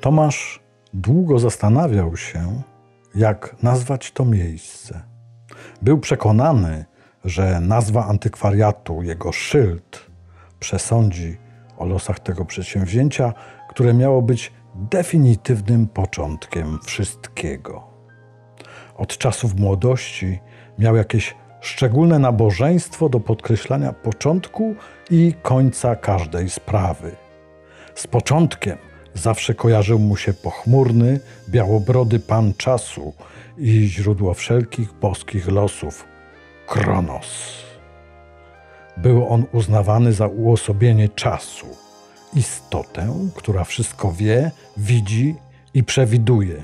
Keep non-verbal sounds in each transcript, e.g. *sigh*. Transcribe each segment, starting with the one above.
Tomasz długo zastanawiał się, jak nazwać to miejsce. Był przekonany, że nazwa antykwariatu, jego szyld, przesądzi o losach tego przedsięwzięcia, które miało być definitywnym początkiem wszystkiego. Od czasów młodości miał jakieś szczególne nabożeństwo do podkreślania początku i końca każdej sprawy. Z początkiem zawsze kojarzył mu się pochmurny, białobrody pan czasu i źródło wszelkich boskich losów Kronos. Był on uznawany za uosobienie czasu, istotę, która wszystko wie, widzi i przewiduje.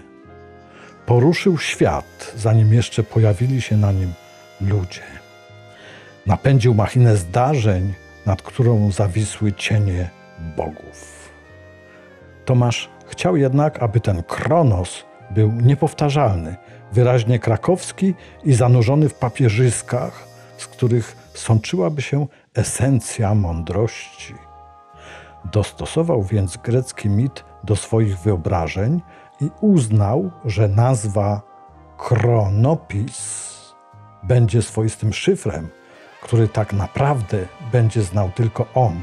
Poruszył świat, zanim jeszcze pojawili się na nim ludzie. Napędził machinę zdarzeń, nad którą zawisły cienie bogów. Tomasz chciał jednak, aby ten Kronos był niepowtarzalny, wyraźnie krakowski i zanurzony w papieżyskach, z których sączyłaby się esencja mądrości. Dostosował więc grecki mit do swoich wyobrażeń i uznał, że nazwa Kronopis będzie swoistym szyfrem, który tak naprawdę będzie znał tylko on,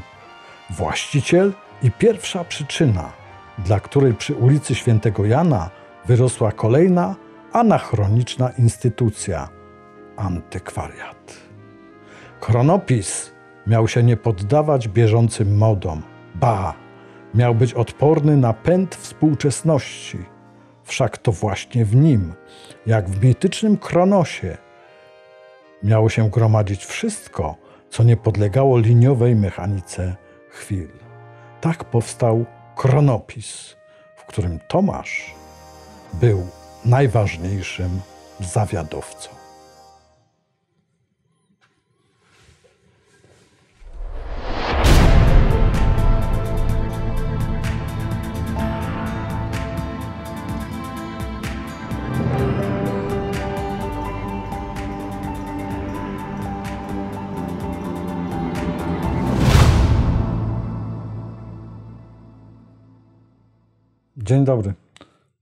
właściciel i pierwsza przyczyna dla której przy ulicy Świętego Jana wyrosła kolejna anachroniczna instytucja antykwariat. Chronopis miał się nie poddawać bieżącym modom, ba, miał być odporny na pęd współczesności. Wszak to właśnie w nim, jak w mitycznym Kronosie, miało się gromadzić wszystko, co nie podlegało liniowej mechanice chwil. Tak powstał kronopis, w którym Tomasz był najważniejszym zawiadowcą. Dzień dobry.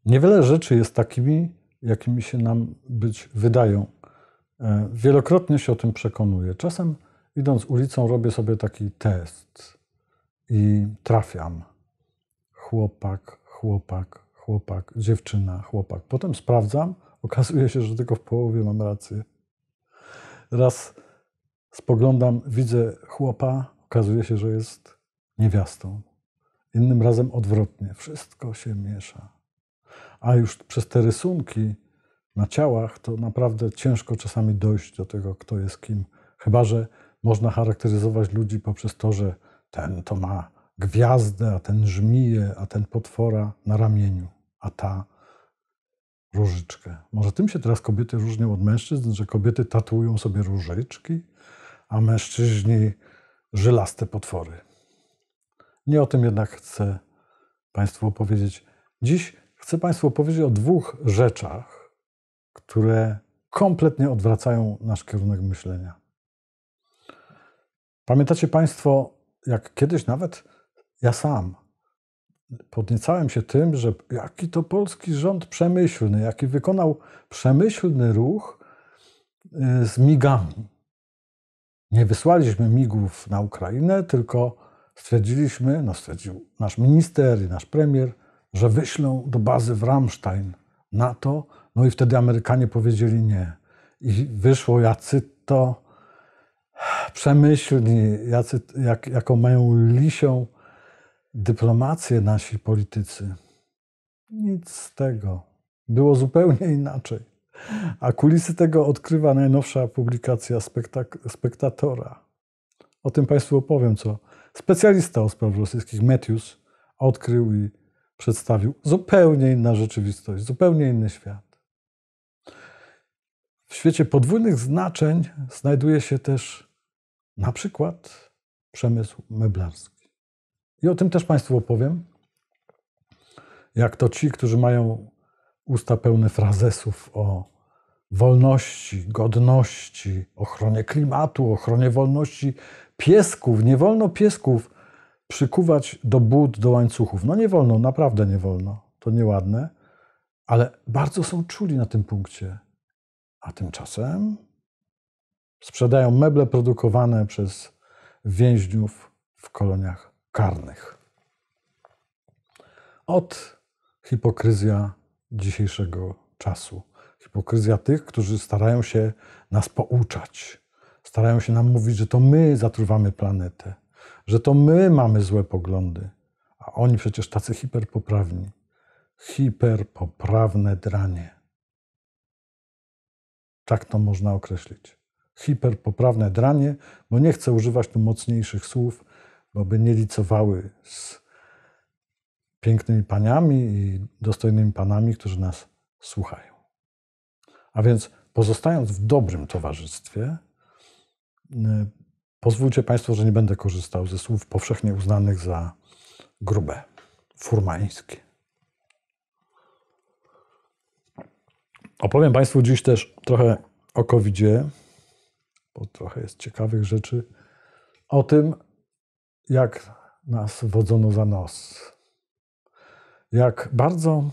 Niewiele rzeczy jest takimi, jakimi się nam być wydają. E, wielokrotnie się o tym przekonuję. Czasem idąc ulicą robię sobie taki test i trafiam. Chłopak, chłopak, chłopak, dziewczyna, chłopak. Potem sprawdzam, okazuje się, że tylko w połowie mam rację. Raz spoglądam, widzę chłopa, okazuje się, że jest niewiastą. Innym razem odwrotnie. Wszystko się miesza. A już przez te rysunki na ciałach to naprawdę ciężko czasami dojść do tego, kto jest kim. Chyba, że można charakteryzować ludzi poprzez to, że ten to ma gwiazdę, a ten żmije, a ten potwora na ramieniu, a ta różyczkę. Może tym się teraz kobiety różnią od mężczyzn, że kobiety tatuują sobie różyczki, a mężczyźni żylaste potwory. Nie o tym jednak chcę Państwu opowiedzieć. Dziś chcę Państwu opowiedzieć o dwóch rzeczach, które kompletnie odwracają nasz kierunek myślenia. Pamiętacie Państwo, jak kiedyś nawet ja sam podniecałem się tym, że jaki to polski rząd przemyślny, jaki wykonał przemyślny ruch y, z migami. Nie wysłaliśmy migów na Ukrainę, tylko Stwierdziliśmy, no stwierdził nasz minister i nasz premier, że wyślą do bazy w Ramstein NATO, no i wtedy Amerykanie powiedzieli nie. I wyszło jacy to przemyślni, jacy, jak, jaką mają lisią dyplomację nasi politycy. Nic z tego. Było zupełnie inaczej. A kulisy tego odkrywa najnowsza publikacja spektak- spektatora. O tym Państwu opowiem, co Specjalista o spraw rosyjskich Matthews odkrył i przedstawił zupełnie inna rzeczywistość, zupełnie inny świat. W świecie podwójnych znaczeń znajduje się też na przykład przemysł meblarski. I o tym też Państwu opowiem. Jak to ci, którzy mają usta pełne frazesów o wolności, godności, ochronie klimatu, ochronie wolności piesków, nie wolno piesków przykuwać do bud, do łańcuchów. No nie wolno, naprawdę nie wolno. To nieładne, ale bardzo są czuli na tym punkcie. A tymczasem sprzedają meble produkowane przez więźniów w koloniach karnych. Od hipokryzja dzisiejszego czasu. Hipokryzja tych, którzy starają się nas pouczać, starają się nam mówić, że to my zatruwamy planetę, że to my mamy złe poglądy, a oni przecież tacy hiperpoprawni. Hiperpoprawne dranie. Tak to można określić. Hiperpoprawne dranie, bo nie chcę używać tu mocniejszych słów, bo by nie licowały z pięknymi paniami i dostojnymi panami, którzy nas słuchają. A więc pozostając w dobrym towarzystwie, Y, pozwólcie Państwo, że nie będę korzystał ze słów powszechnie uznanych za grube, furmańskie. Opowiem Państwu dziś też trochę o covid bo trochę jest ciekawych rzeczy, o tym, jak nas wodzono za nos, jak bardzo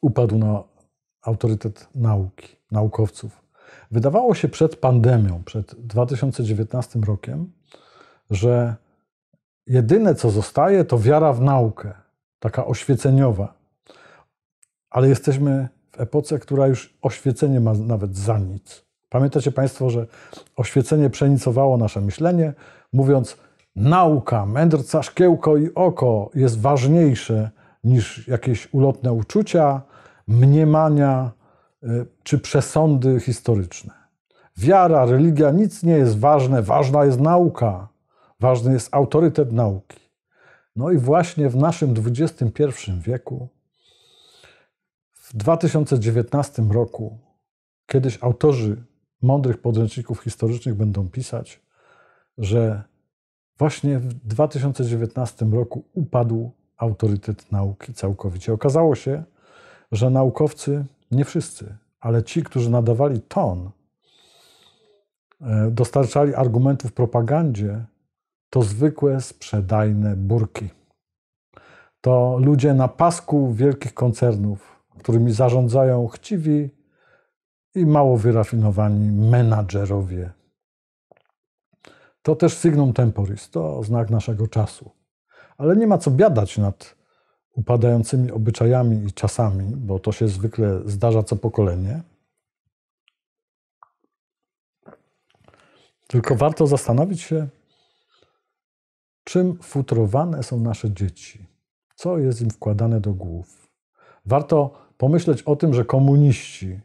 upadł na autorytet nauki, naukowców, Wydawało się przed pandemią, przed 2019 rokiem, że jedyne co zostaje to wiara w naukę, taka oświeceniowa. Ale jesteśmy w epoce, która już oświecenie ma nawet za nic. Pamiętacie Państwo, że oświecenie przenicowało nasze myślenie, mówiąc, nauka, mędrca szkiełko i oko jest ważniejsze niż jakieś ulotne uczucia, mniemania, E, czy przesądy historyczne. Wiara, religia, nic nie jest ważne. Ważna jest nauka, ważny jest autorytet nauki. No i właśnie w naszym XXI wieku, w 2019 roku, kiedyś autorzy mądrych podręczników historycznych będą pisać, że właśnie w 2019 roku upadł autorytet nauki całkowicie. Okazało się, że naukowcy nie wszyscy, ale ci, którzy nadawali ton, e, dostarczali argumentów propagandzie, to zwykłe sprzedajne burki. To ludzie na pasku wielkich koncernów, którymi zarządzają chciwi i mało wyrafinowani menadżerowie. To też signum temporis, to znak naszego czasu. Ale nie ma co biadać nad upadającymi obyczajami i czasami, bo to się zwykle zdarza co pokolenie. Tylko warto zastanowić się, czym futrowane są nasze dzieci, co jest im wkładane do głów. Warto pomyśleć o tym, że komuniści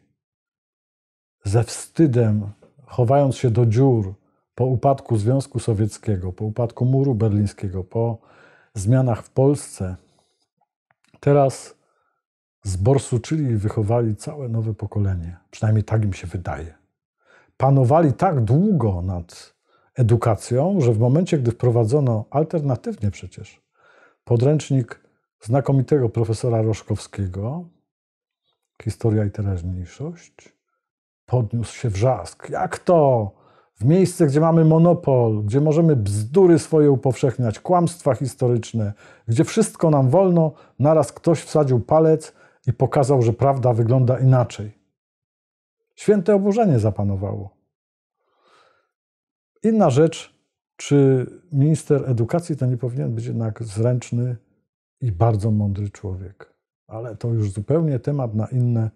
ze wstydem, chowając się do dziur po upadku Związku Sowieckiego, po upadku muru berlińskiego, po zmianach w Polsce, teraz zborsuczyli i wychowali całe nowe pokolenie. Przynajmniej tak im się wydaje. Panowali tak długo nad edukacją, że w momencie, gdy wprowadzono alternatywnie przecież podręcznik znakomitego profesora Roszkowskiego, Historia i teraźniejszość, podniósł się wrzask. Jak to? w miejsce, gdzie mamy monopol, gdzie możemy bzdury swoje upowszechniać, kłamstwa historyczne, gdzie wszystko nam wolno, naraz ktoś wsadził palec i pokazał, że prawda wygląda inaczej. Święte oburzenie zapanowało. Inna rzecz, czy minister edukacji to nie powinien być jednak zręczny i bardzo mądry człowiek? Ale to już zupełnie temat na inne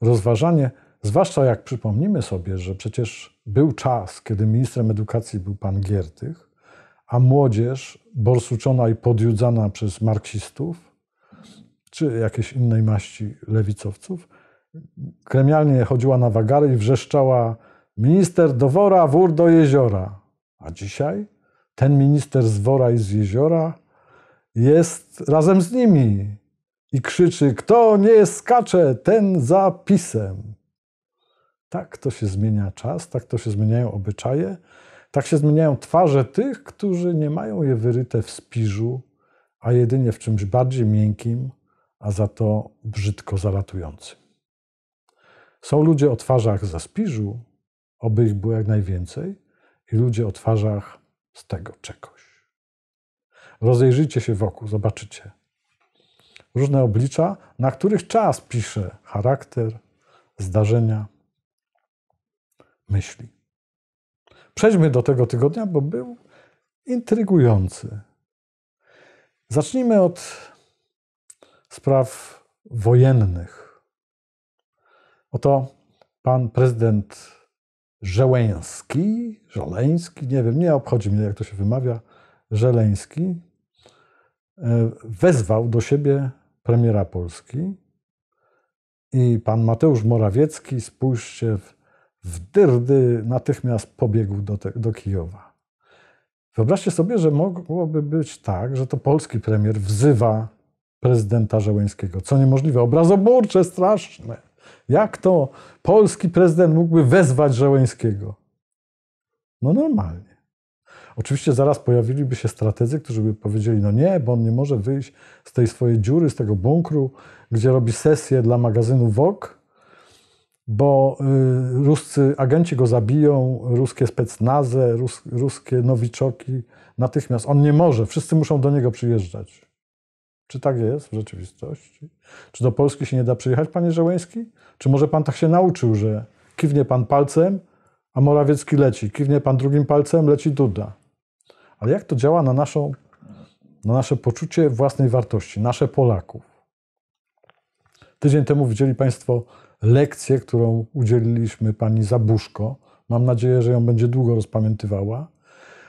rozważanie. Zwłaszcza jak przypomnimy sobie, że przecież był czas, kiedy ministrem edukacji był pan Giertych, a młodzież borsuczona i podjudzana przez marksistów czy jakiejś innej maści lewicowców, kremialnie chodziła na wagary i wrzeszczała minister do wora, wór do jeziora. A dzisiaj ten minister z wora i z jeziora jest razem z nimi i krzyczy, kto nie skacze, ten za pisem. Tak to się zmienia czas, tak to się zmieniają obyczaje, tak się zmieniają twarze tych, którzy nie mają je wyryte w spiżu, a jedynie w czymś bardziej miękkim, a za to brzydko zalatującym. Są ludzie o twarzach ze spiżu, oby ich było jak najwięcej, i ludzie o twarzach z tego czegoś. Rozejrzyjcie się wokół, zobaczycie. Różne oblicza, na których czas pisze charakter, zdarzenia myśli. Przejdźmy do tego tygodnia, bo był intrygujący. Zacznijmy od spraw wojennych. Oto pan prezydent Żeleński, Żeleński, nie wiem, nie obchodzi mnie, jak to się wymawia, Żeleński, e, wezwał do siebie premiera Polski i pan Mateusz Morawiecki, spójrzcie w w Dyrdy natychmiast pobiegł do, te, do Kijowa. Wyobraźcie sobie, że mogłoby być tak, że to polski premier wzywa prezydenta Żeleńskiego, co niemożliwe, obrazoburcze, straszne. Jak to polski prezydent mógłby wezwać Żeleńskiego? No normalnie. Oczywiście zaraz pojawiliby się strategzy, którzy by powiedzieli, no nie, bo on nie może wyjść z tej swojej dziury, z tego bunkru, gdzie robi sesję dla magazynu Vogue, bo y, ruscy agenci go zabiją, ruskie specnaze, rus, ruskie nowiczoki natychmiast. On nie może, wszyscy muszą do niego przyjeżdżać. Czy tak jest w rzeczywistości? Czy do Polski się nie da przyjechać, panie Żołęski? Czy może pan tak się nauczył, że kiwnie pan palcem, a Morawiecki leci, kiwnie pan drugim palcem, leci Duda? Ale jak to działa na, naszą, na nasze poczucie własnej wartości, nasze Polaków? Tydzień temu widzieli Państwo lekcję, którą udzieliliśmy pani Zabuszko. Mam nadzieję, że ją będzie długo rozpamiętywała.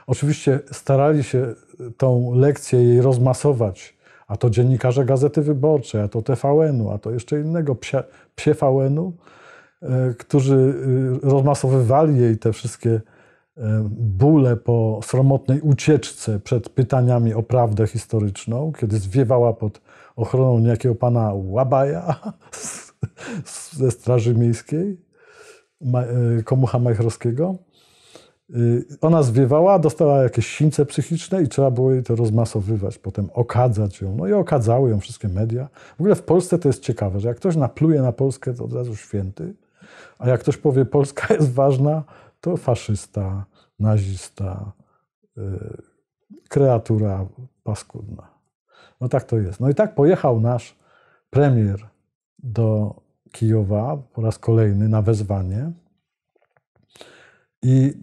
Oczywiście starali się e, tą lekcję jej rozmasować, a to dziennikarze Gazety Wyborczej, a to TVN-u, a to jeszcze innego psie, psie VN-u, e, którzy e, rozmasowywali jej te wszystkie bóle po sromotnej ucieczce przed pytaniami o prawdę historyczną, kiedy zwiewała pod ochroną niejakiego pana Łabaja *laughs* ze Straży Miejskiej, e, komucha Majchrowskiego. E, ona zwiewała, dostała jakieś sińce psychiczne i trzeba było jej to rozmasowywać, potem okadzać ją. No i okadzały ją wszystkie media. W ogóle w Polsce to jest ciekawe, że jak ktoś napluje na Polskę, to od razu święty, a jak ktoś powie, Polska jest ważna, to faszysta, nazista, e, kreatura paskudna. No tak to jest. No i tak pojechał nasz premier do Kijowa po raz kolejny na wezwanie i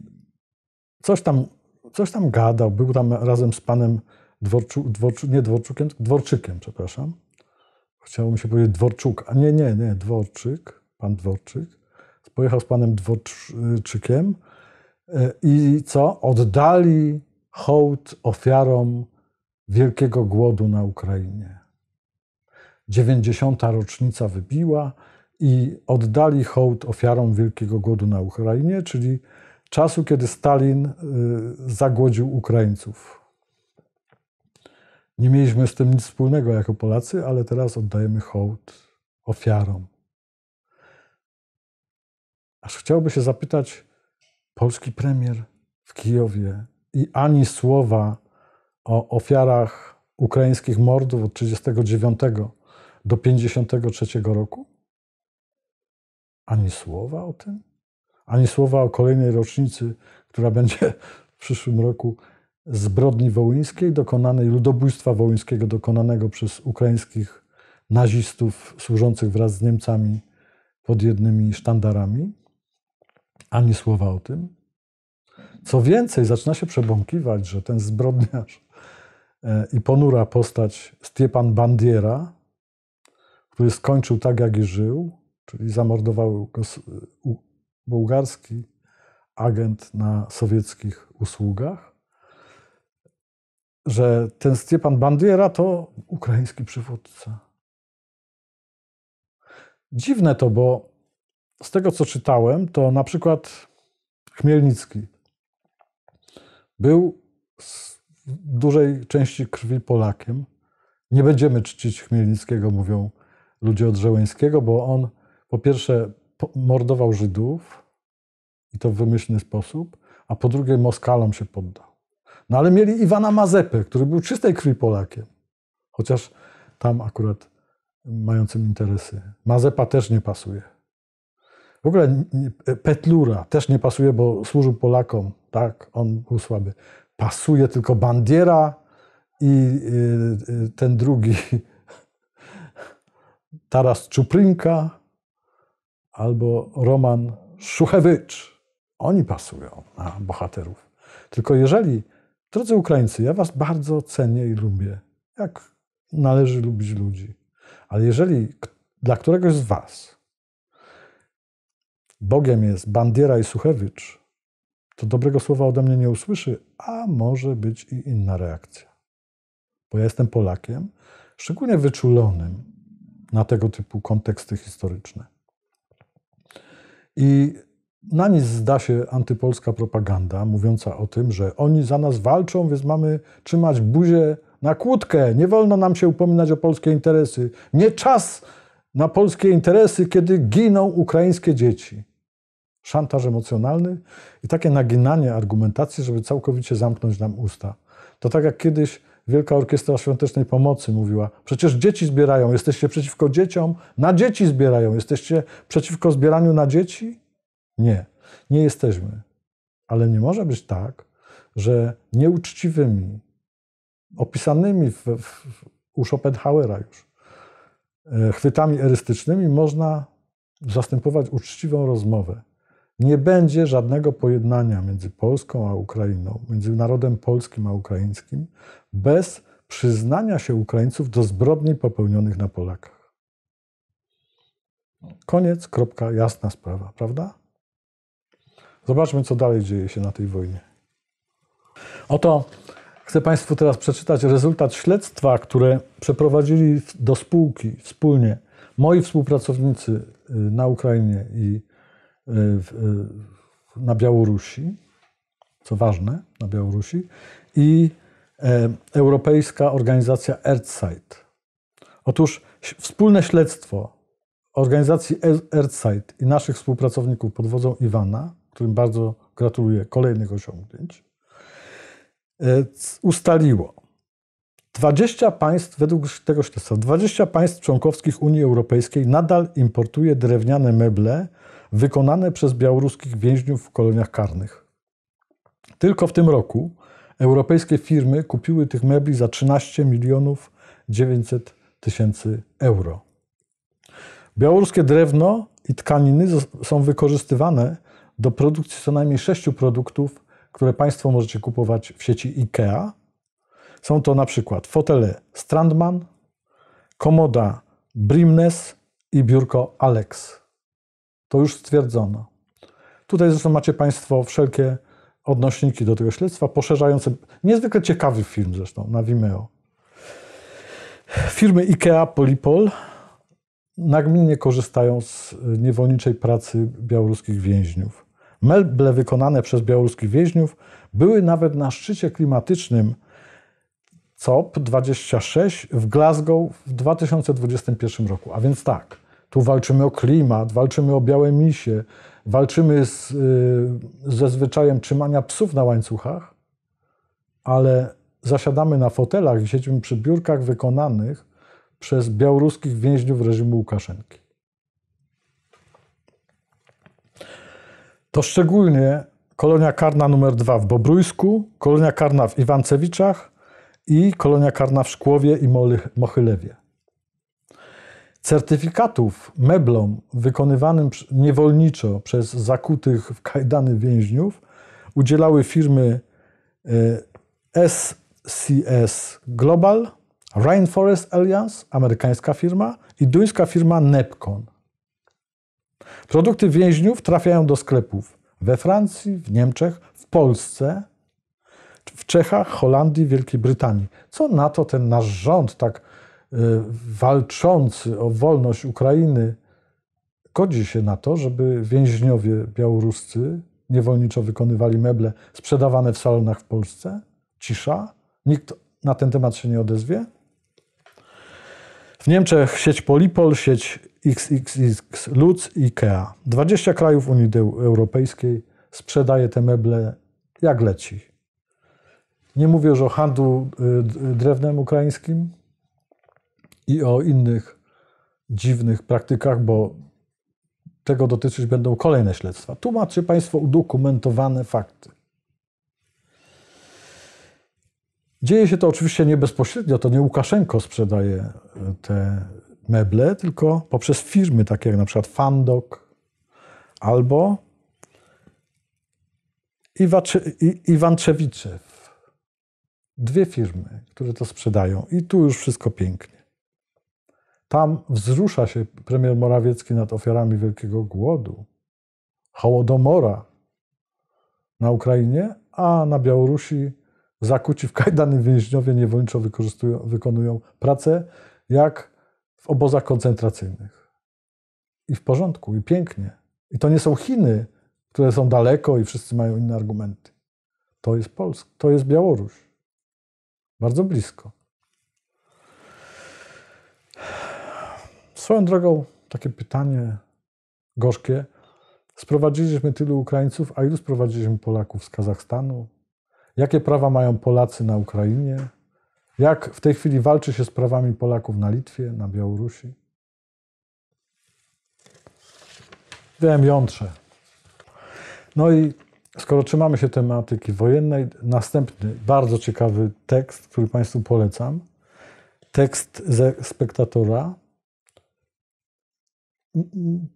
coś tam, coś tam gadał. Był tam razem z panem Dworczu, Dworczu, nie Dworczukiem, Dworczykiem, przepraszam. Chciało mi się powiedzieć Dworczuk, a nie, nie, nie, Dworczyk, pan Dworczyk. Pojechał z panem Dworczykiem e, i co? Oddali hołd ofiarom wielkiego głodu na Ukrainie. 90. rocznica wybiła i oddali hołd ofiarom wielkiego głodu na Ukrainie, czyli czasu, kiedy Stalin y, zagłodził Ukraińców. Nie mieliśmy z tym nic wspólnego jako Polacy, ale teraz oddajemy hołd ofiarom. Aż chciałby się zapytać polski premier w Kijowie i ani słowa o ofiarach ukraińskich mordów od 1939 do 1953 roku? Ani słowa o tym? Ani słowa o kolejnej rocznicy, która będzie w przyszłym roku zbrodni wołyńskiej dokonanej, ludobójstwa wołyńskiego dokonanego przez ukraińskich nazistów służących wraz z Niemcami pod jednymi sztandarami. Ani słowa o tym. Co więcej, zaczyna się przebąkiwać, że ten zbrodniarz E, i ponura postać Stepan Bandiera, który skończył tak, jak i żył, czyli zamordował go bułgarski agent na sowieckich usługach, że ten Stepan Bandiera to ukraiński przywódca. Dziwne to, bo z tego co czytałem, to na przykład Chmielnicki był dużej części krwi Polakiem. Nie będziemy czcić Chmielnickiego, mówią ludzie od Żeleńskiego, bo on po pierwsze mordował Żydów i to w wymyślny sposób, a po drugie Moskalom się poddał. No ale mieli Iwana Mazepę, który był czystej krwi Polakiem, chociaż tam akurat mającym interesy. Mazepa też nie pasuje. W ogóle Petlura też nie pasuje, bo służył Polakom, tak, on był słaby pasuje tylko bandiera i y, y, ten drugi *laughs* Taras Czuprynka albo Roman Szuchewycz. Oni pasują na bohaterów. Tylko jeżeli, drodzy Ukraińcy, ja was bardzo cenię i lubię, jak należy lubić ludzi, ale jeżeli dla któregoś z was Bogiem jest Bandiera i Suchewicz, to dobrego słowa ode mnie nie usłyszy, a może być i inna reakcja. Bo ja jestem Polakiem, szczególnie wyczulonym na tego typu konteksty historyczne. I na nic zda się antypolska propaganda mówiąca o tym, że oni za nas walczą, więc mamy trzymać buzię na kłódkę. Nie wolno nam się upominać o polskie interesy. Nie czas na polskie interesy, kiedy giną ukraińskie dzieci szantaż emocjonalny i takie naginanie argumentacji, żeby całkowicie zamknąć nam usta. To tak jak kiedyś Wielka Orkiestra Świątecznej Pomocy mówiła: Przecież dzieci zbierają, jesteście przeciwko dzieciom, na dzieci zbierają, jesteście przeciwko zbieraniu na dzieci? Nie, nie jesteśmy. Ale nie może być tak, że nieuczciwymi, opisanymi w, w, u Schopenhauera już, e, chwytami erystycznymi można zastępować uczciwą rozmowę. Nie będzie żadnego pojednania między Polską a Ukrainą, między narodem polskim a ukraińskim, bez przyznania się Ukraińców do zbrodni popełnionych na Polakach. Koniec, kropka, jasna sprawa, prawda? Zobaczmy, co dalej dzieje się na tej wojnie. Oto chcę Państwu teraz przeczytać rezultat śledztwa, które przeprowadzili do spółki wspólnie moi współpracownicy y, na Ukrainie i na Białorusi, co ważne, na Białorusi, i e, europejska organizacja Earthside. Otóż wspólne śledztwo organizacji Earthside i naszych współpracowników pod wodzą Iwana, którym bardzo gratuluję kolejnych osiągnięć, e, ustaliło 20 państw, według tego śledztwa, 20 państw członkowskich Unii Europejskiej nadal importuje drewniane meble wykonane przez białoruskich więźniów w koloniach karnych. Tylko w tym roku europejskie firmy kupiły tych mebli za 13 milionów 900 tysięcy euro. Białoruskie drewno i tkaniny są wykorzystywane do produkcji co najmniej sześciu produktów, które Państwo możecie kupować w sieci IKEA. Są to na przykład fotele Strandman, komoda Brimnes i biurko Alex. To już stwierdzono. Tutaj zresztą macie Państwo wszelkie odnośniki do tego śledztwa, poszerzające. Niezwykle ciekawy film zresztą na Vimeo. Firmy IKEA, Polipol nagminnie korzystają z y, niewolniczej pracy białoruskich więźniów. Meble wykonane przez białoruskich więźniów były nawet na szczycie klimatycznym COP26 w Glasgow w 2021 roku. A więc tak, tu walczymy o klimat, walczymy o białe misie, walczymy z, y, ze zwyczajem trzymania psów na łańcuchach, ale zasiadamy na fotelach i siedzimy przy biurkach wykonanych przez białoruskich więźniów reżimu Łukaszenki. To szczególnie kolonia karna numer 2 w Bobrujsku, kolonia karna w Iwancewiczach i kolonia karna w Szkłowie i Mochylewie certyfikatów meblom wykonywanym niewolniczo przez zakutych w kajdany więźniów udzielały firmy SCS e, Global, Rainforest Alliance, amerykańska firma i duńska firma Nepcon. Produkty więźniów trafiają do sklepów we Francji, w Niemczech, w Polsce, w Czechach, Holandii, Wielkiej Brytanii. Co na to ten nasz rząd tak Y, walczący o wolność Ukrainy godzi się na to, żeby więźniowie białoruscy niewolniczo wykonywali meble sprzedawane w salonach w Polsce? Cisza? Nikt na ten temat się nie odezwie? W Niemczech sieć Polipol, sieć XXX Lutz i IKEA. 20 krajów Unii Europejskiej sprzedaje te meble jak leci. Nie mówię już o handlu y, drewnem ukraińskim, i o innych dziwnych praktykach, bo tego dotyczyć będą kolejne śledztwa. Tu macie Państwo udokumentowane fakty. Dzieje się to oczywiście nie bezpośrednio, to nie Łukaszenko sprzedaje e, te meble, tylko poprzez firmy takie jak na przykład Fandok albo Iwanczewiczew. Dwie firmy, które to sprzedają i tu już wszystko pięknie. Tam wzrusza się premier Morawiecki nad ofiarami wielkiego głodu, hołodomora na Ukrainie, a na Białorusi zakuci w kajdany więźniowie niewolniczo wykonują pracę jak w obozach koncentracyjnych. I w porządku, i pięknie. I to nie są Chiny, które są daleko i wszyscy mają inne argumenty. To jest Polska, to jest Białoruś. Bardzo blisko. Swoją drogą, takie pytanie gorzkie. Sprowadziliśmy tylu Ukraińców, a ilu sprowadziliśmy Polaków z Kazachstanu? Jakie prawa mają Polacy na Ukrainie? Jak w tej chwili walczy się z prawami Polaków na Litwie, na Białorusi? Wiem, jądrze. No i skoro trzymamy się tematyki wojennej, następny bardzo ciekawy tekst, który Państwu polecam. Tekst ze spektatora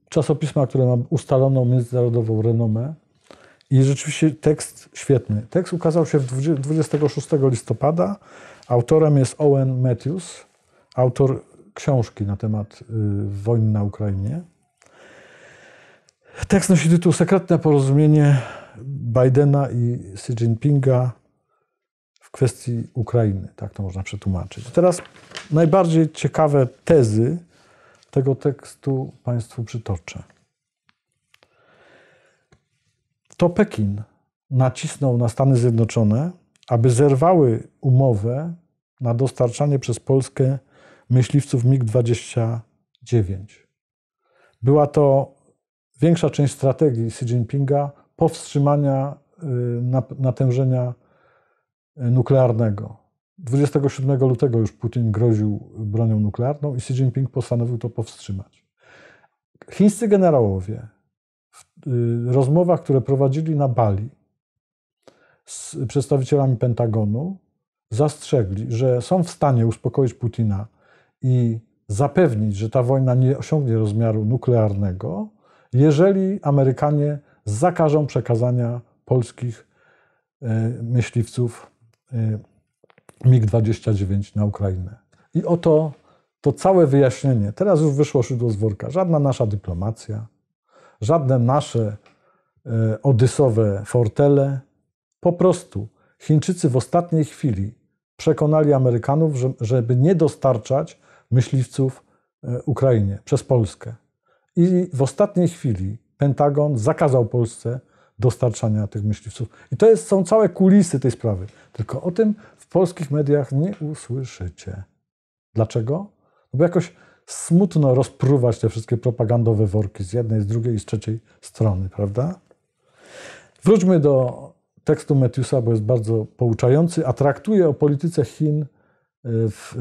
czasopisma, które ma ustaloną międzynarodową renomę. I rzeczywiście tekst świetny. Tekst ukazał się 26 listopada. Autorem jest Owen Matthews, autor książki na temat y, wojny na Ukrainie. Tekst nosi tytuł Sekretne porozumienie Bidena i Xi Jinpinga w kwestii Ukrainy. Tak to można przetłumaczyć. Teraz najbardziej ciekawe tezy tego tekstu Państwu przytoczę. To Pekin nacisnął na Stany Zjednoczone, aby zerwały umowę na dostarczanie przez Polskę myśliwców MiG-29. Była to większa część strategii Xi Jinpinga powstrzymania y, natężenia y, nuklearnego. 27 lutego już Putin groził bronią nuklearną i Xi Jinping postanowił to powstrzymać. Chińscy generałowie w y, rozmowach, które prowadzili na Bali z przedstawicielami Pentagonu, zastrzegli, że są w stanie uspokoić Putina i zapewnić, że ta wojna nie osiągnie rozmiaru nuklearnego, jeżeli Amerykanie zakażą przekazania polskich y, myśliwców y, MiG-29 na Ukrainę. I oto to całe wyjaśnienie. Teraz już wyszło szydło z worka. Żadna nasza dyplomacja, żadne nasze e, odysowe fortele. Po prostu Chińczycy w ostatniej chwili przekonali Amerykanów, że, żeby nie dostarczać myśliwców e, Ukrainie przez Polskę. I w ostatniej chwili Pentagon zakazał Polsce dostarczania tych myśliwców. I to jest, są całe kulisy tej sprawy. Tylko o tym polskich mediach nie usłyszycie. Dlaczego? No bo jakoś smutno rozpruwać te wszystkie propagandowe worki z jednej, z drugiej i z trzeciej strony, prawda? Wróćmy do tekstu Metiusa, bo jest bardzo pouczający, a traktuje o polityce Chin y, w y,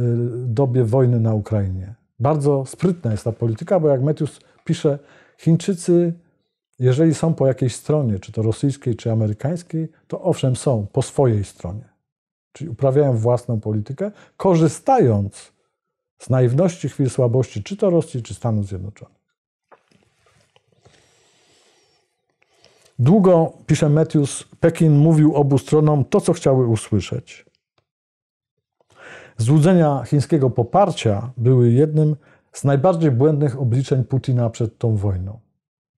dobie wojny na Ukrainie. Bardzo sprytna jest ta polityka, bo jak Metius pisze, Chińczycy, jeżeli są po jakiejś stronie, czy to rosyjskiej, czy amerykańskiej, to owszem są po swojej stronie czyli uprawiają własną politykę, korzystając z naiwności chwil słabości czy to Rosji, czy Stanów Zjednoczonych. Długo, pisze Matthews, Pekin mówił obu stronom to, co chciały usłyszeć. Złudzenia chińskiego poparcia były jednym z najbardziej błędnych obliczeń Putina przed tą wojną.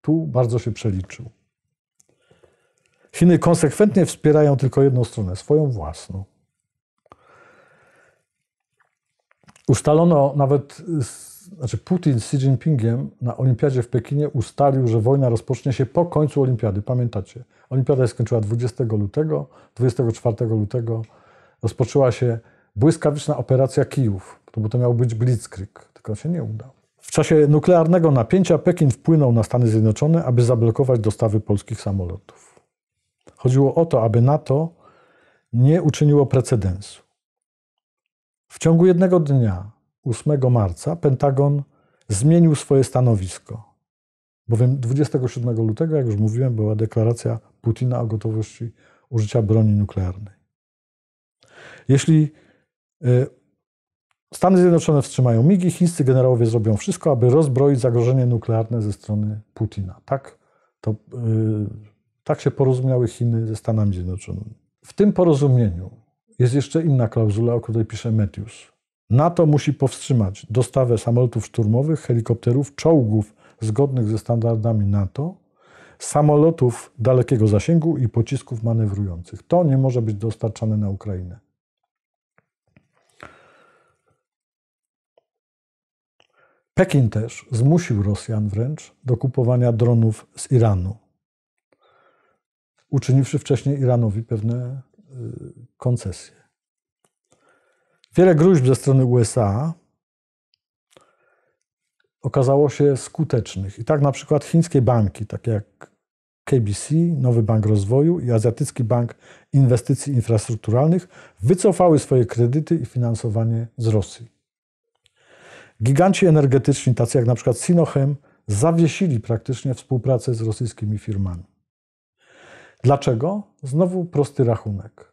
Tu bardzo się przeliczył. Chiny konsekwentnie wspierają tylko jedną stronę swoją własną. Ustalono nawet, znaczy Putin z Xi Jinpingiem na Olimpiadzie w Pekinie ustalił, że wojna rozpocznie się po końcu Olimpiady. Pamiętacie? Olimpiada się skończyła 20 lutego, 24 lutego rozpoczęła się błyskawiczna operacja Kijów, bo to miał być blitzkrieg, tylko się nie udał. W czasie nuklearnego napięcia Pekin wpłynął na Stany Zjednoczone, aby zablokować dostawy polskich samolotów. Chodziło o to, aby NATO nie uczyniło precedensu. W ciągu jednego dnia, 8 marca, Pentagon zmienił swoje stanowisko. Bowiem 27 lutego, jak już mówiłem, była deklaracja Putina o gotowości użycia broni nuklearnej. Jeśli y, Stany Zjednoczone wstrzymają migi, chińscy generałowie zrobią wszystko, aby rozbroić zagrożenie nuklearne ze strony Putina. Tak, to, y, tak się porozumiały Chiny ze Stanami Zjednoczonymi. W tym porozumieniu jest jeszcze inna klauzula, o której pisze Metius. NATO musi powstrzymać dostawę samolotów szturmowych, helikopterów, czołgów zgodnych ze standardami NATO, samolotów dalekiego zasięgu i pocisków manewrujących. To nie może być dostarczane na Ukrainę. Pekin też zmusił Rosjan wręcz do kupowania dronów z Iranu, uczyniwszy wcześniej Iranowi pewne Y, koncesję. Wiele gruźb ze strony USA okazało się skutecznych. I tak na przykład chińskie banki, takie jak KBC, Nowy Bank Rozwoju i Azjatycki Bank Inwestycji Infrastrukturalnych wycofały swoje kredyty i finansowanie z Rosji. Giganci energetyczni, tacy jak na przykład Sinochem, zawiesili praktycznie współpracę z rosyjskimi firmami. Dlaczego? Znowu prosty rachunek.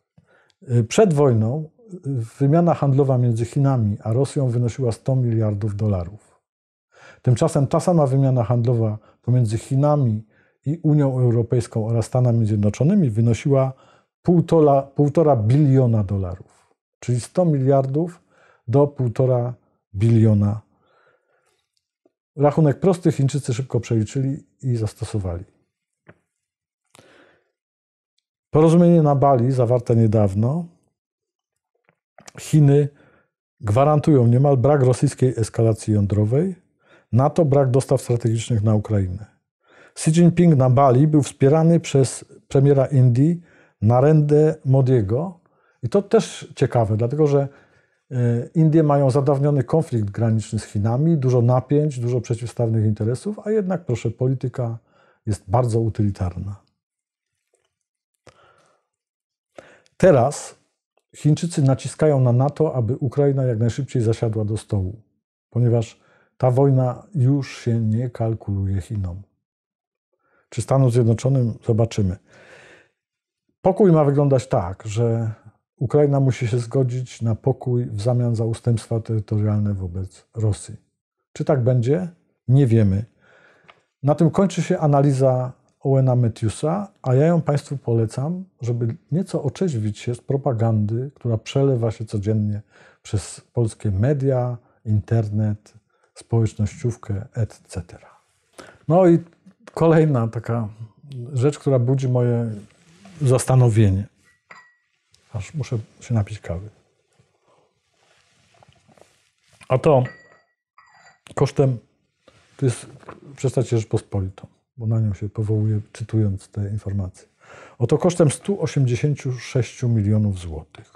Y, przed wojną y, wymiana handlowa między Chinami a Rosją wynosiła 100 miliardów dolarów. Tymczasem ta sama wymiana handlowa pomiędzy Chinami i Unią Europejską oraz Stanami Zjednoczonymi wynosiła 1,5 biliona dolarów, czyli 100 miliardów do 1,5 biliona. Rachunek prosty Chińczycy szybko przeliczyli i zastosowali. Porozumienie na Bali, zawarte niedawno, Chiny gwarantują niemal brak rosyjskiej eskalacji jądrowej, NATO brak dostaw strategicznych na Ukrainę. Xi Jinping na Bali był wspierany przez premiera Indii Narendę Modiego. I to też ciekawe, dlatego że e, Indie mają zadawniony konflikt graniczny z Chinami, dużo napięć, dużo przeciwstawnych interesów, a jednak, proszę, polityka jest bardzo utylitarna. Teraz Chińczycy naciskają na NATO, aby Ukraina jak najszybciej zasiadła do stołu, ponieważ ta wojna już się nie kalkuluje Chinom. Czy Stanom Zjednoczonym zobaczymy. Pokój ma wyglądać tak, że Ukraina musi się zgodzić na pokój w zamian za ustępstwa terytorialne wobec Rosji. Czy tak będzie? Nie wiemy. Na tym kończy się analiza Owena Matthewsa, a ja ją Państwu polecam, żeby nieco oczeźwić się z propagandy, która przelewa się codziennie przez polskie media, internet, społecznościówkę, etc. No i kolejna taka rzecz, która budzi moje zastanowienie. Aż muszę się napić kawy. A to kosztem, to jest przestać Rzeczpospolitą bo na nią się powołuje, czytując te informacje. Oto kosztem 186 milionów złotych.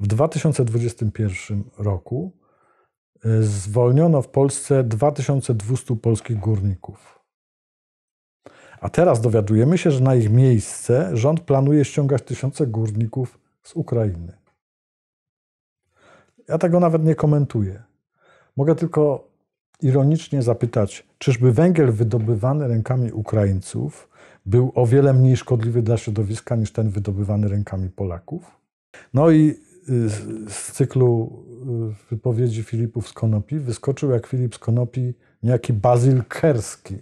W 2021 roku y, zwolniono w Polsce 2200 polskich górników. A teraz dowiadujemy się, że na ich miejsce rząd planuje ściągać tysiące górników z Ukrainy. Ja tego nawet nie komentuję. Mogę tylko ironicznie zapytać, czyżby węgiel wydobywany rękami Ukraińców był o wiele mniej szkodliwy dla środowiska niż ten wydobywany rękami Polaków? No i y, z, z cyklu y, wypowiedzi Filipów z Konopi wyskoczył jak Filip z Konopi niejaki Bazil Kerski,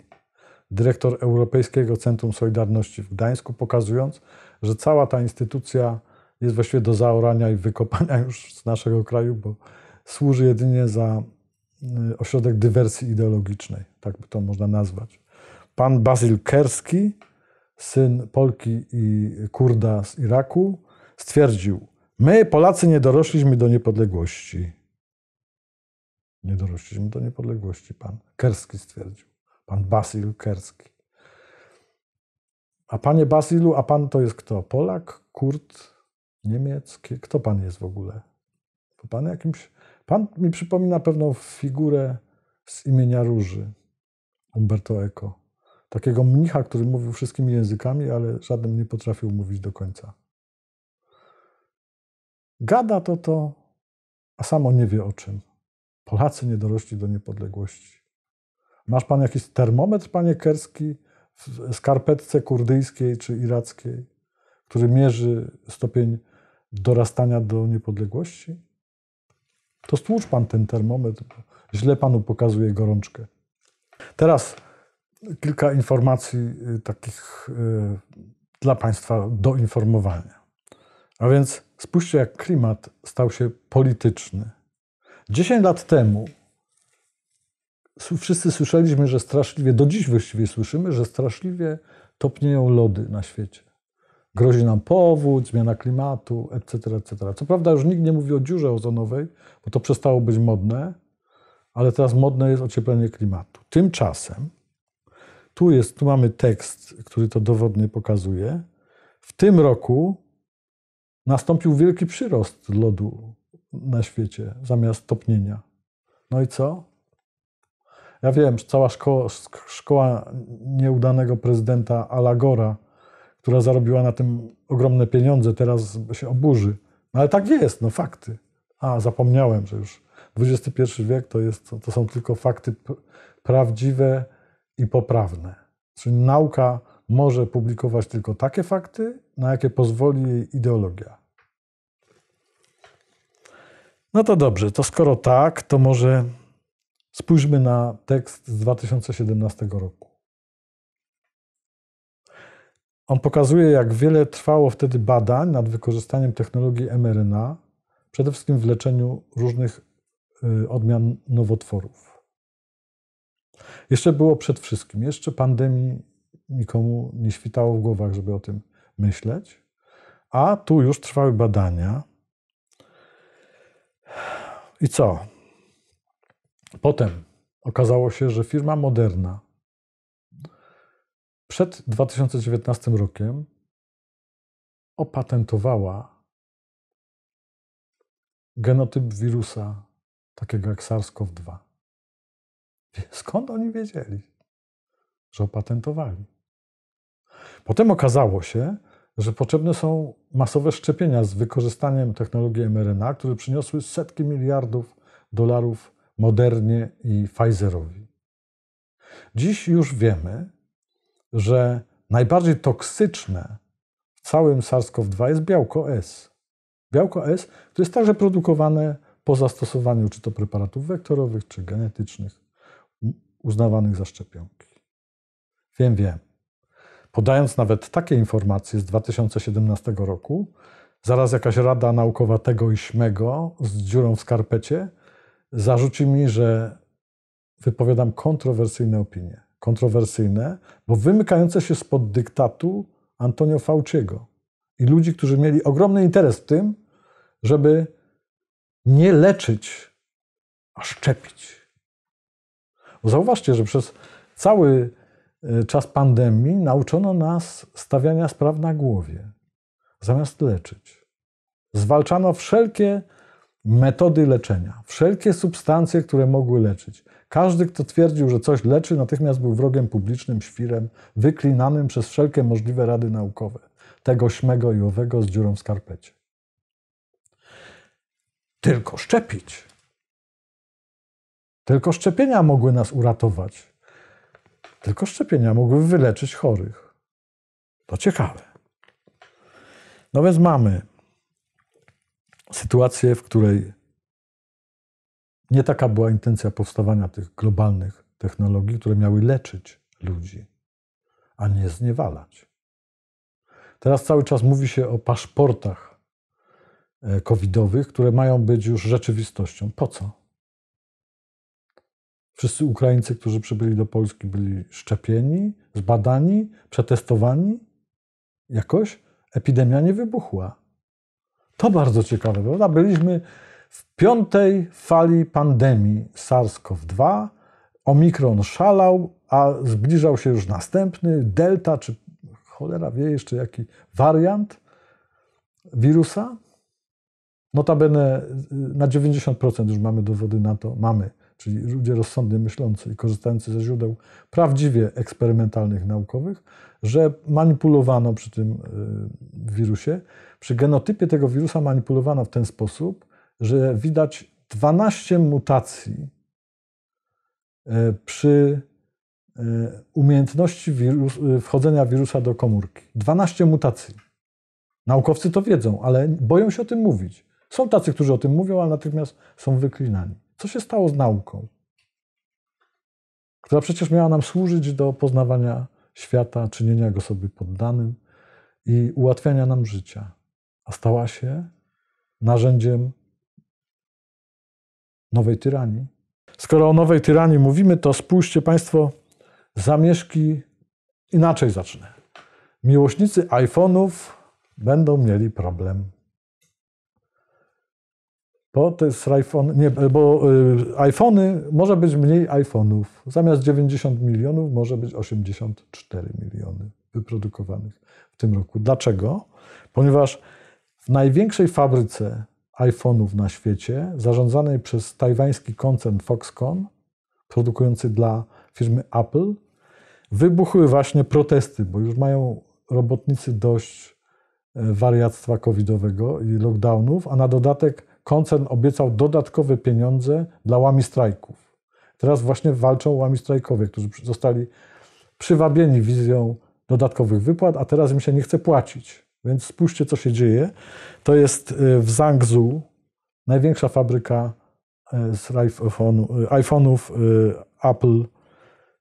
dyrektor Europejskiego Centrum Solidarności w Gdańsku, pokazując, że cała ta instytucja jest właściwie do zaorania i wykopania już z naszego kraju, bo służy jedynie za Y, ośrodek dywersji ideologicznej, tak by to można nazwać. Pan Bazyl Kerski, syn Polki i Kurda z Iraku, stwierdził, my Polacy nie dorośliśmy do niepodległości. Nie dorośliśmy do niepodległości, pan Kerski stwierdził. Pan Basil Kerski. A panie Basilu, a pan to jest kto? Polak, Kurd, Niemiec? Kto pan jest w ogóle? To pan jakimś Pan mi przypomina pewną figurę z imienia Róży, Umberto Eco. Takiego mnicha, który mówił wszystkimi językami, ale żadnym nie potrafił mówić do końca. Gada to to, a samo nie wie o czym. Polacy nie dorośli do niepodległości. Masz pan jakiś termometr, panie Kerski, w skarpetce kurdyjskiej czy irackiej, który mierzy stopień dorastania do niepodległości? to stłucz pan ten termometr, źle panu pokazuje gorączkę. Teraz kilka informacji y, takich y, dla państwa do informowania. A więc spójrzcie, jak klimat stał się polityczny. 10 lat temu wszyscy słyszeliśmy, że straszliwie, do dziś właściwie słyszymy, że straszliwie topnieją lody na świecie. Grozi nam powódź, zmiana klimatu, etc., etc. Co prawda już nikt nie mówi o dziurze ozonowej, bo to przestało być modne, ale teraz modne jest ocieplenie klimatu. Tymczasem, tu, jest, tu mamy tekst, który to dowodnie pokazuje, w tym roku nastąpił wielki przyrost lodu na świecie zamiast topnienia. No i co? Ja wiem, że cała szkoła nieudanego prezydenta Alagora która zarobiła na tym ogromne pieniądze, teraz się oburzy. No ale tak jest, no fakty. A, zapomniałem, że już XXI wiek to, jest, to są tylko fakty prawdziwe i poprawne. Czyli nauka może publikować tylko takie fakty, na jakie pozwoli jej ideologia. No to dobrze, to skoro tak, to może spójrzmy na tekst z 2017 roku. On pokazuje, jak wiele trwało wtedy badań nad wykorzystaniem technologii mRNA, przede wszystkim w leczeniu różnych y, odmian nowotworów. Jeszcze było przed wszystkim, jeszcze pandemii nikomu nie świtało w głowach, żeby o tym myśleć, a tu już trwały badania. I co? Potem okazało się, że firma Moderna przed 2019 rokiem opatentowała genotyp wirusa takiego jak SARS-CoV-2. Skąd oni wiedzieli, że opatentowali? Potem okazało się, że potrzebne są masowe szczepienia z wykorzystaniem technologii mRNA, które przyniosły setki miliardów dolarów Modernie i Pfizerowi. Dziś już wiemy, że najbardziej toksyczne w całym SARS-CoV-2 jest białko S. Białko S, które jest także produkowane po zastosowaniu czy to preparatów wektorowych, czy genetycznych, uznawanych za szczepionki. Wiem, wiem. Podając nawet takie informacje z 2017 roku, zaraz jakaś rada naukowa tego i śmego z dziurą w skarpecie zarzuci mi, że wypowiadam kontrowersyjne opinie kontrowersyjne, bo wymykające się spod dyktatu Antonio Fauciego i ludzi, którzy mieli ogromny interes w tym, żeby nie leczyć, a szczepić. Bo zauważcie, że przez cały e, czas pandemii nauczono nas stawiania spraw na głowie, zamiast leczyć. Zwalczano wszelkie metody leczenia, wszelkie substancje, które mogły leczyć. Każdy, kto twierdził, że coś leczy, natychmiast był wrogiem publicznym, świrem, wyklinanym przez wszelkie możliwe rady naukowe. Tego śmego i owego z dziurą w skarpecie. Tylko szczepić. Tylko szczepienia mogły nas uratować. Tylko szczepienia mogły wyleczyć chorych. To ciekawe. No więc mamy sytuację, w której nie taka była intencja powstawania tych globalnych technologii, które miały leczyć ludzi, a nie zniewalać. Teraz cały czas mówi się o paszportach e, covidowych, które mają być już rzeczywistością. Po co? Wszyscy Ukraińcy, którzy przybyli do Polski, byli szczepieni, zbadani, przetestowani. Jakoś epidemia nie wybuchła. To bardzo ciekawe, prawda? Byliśmy w piątej fali pandemii SARS-CoV-2, omikron szalał, a zbliżał się już następny, delta, czy cholera wie jeszcze jaki wariant wirusa. Notabene y, na 90% już mamy dowody na to, mamy, czyli ludzie rozsądnie myślący i korzystający ze źródeł prawdziwie eksperymentalnych, naukowych, że manipulowano przy tym y, wirusie przy genotypie tego wirusa manipulowano w ten sposób, że widać 12 mutacji e, przy e, umiejętności wirus, e, wchodzenia wirusa do komórki. 12 mutacji. Naukowcy to wiedzą, ale boją się o tym mówić. Są tacy, którzy o tym mówią, ale natychmiast są wyklinani. Co się stało z nauką? Która przecież miała nam służyć do poznawania świata, czynienia go sobie poddanym i ułatwiania nam życia a stała się narzędziem nowej tyranii. Skoro o nowej tyranii mówimy, to spójrzcie Państwo, zamieszki inaczej zacznę. Miłośnicy iPhone'ów będą mieli problem. Bo to jest iPhone, nie, bo y, iPhony może być mniej iPhone'ów. Zamiast 90 milionów może być 84 miliony wyprodukowanych w tym roku. Dlaczego? Ponieważ w największej fabryce iPhone'ów na świecie, zarządzanej przez tajwański koncern Foxconn, produkujący dla firmy Apple, wybuchły właśnie protesty, bo już mają robotnicy dość e, wariactwa covidowego i lockdownów, a na dodatek koncern obiecał dodatkowe pieniądze dla łami strajków. Teraz właśnie walczą łami strajkowie, którzy zostali przywabieni wizją dodatkowych wypłat, a teraz im się nie chce płacić. Więc spójrzcie, co się dzieje. To jest y, w Zangzu największa fabryka y, z y, iPhone'ów Apple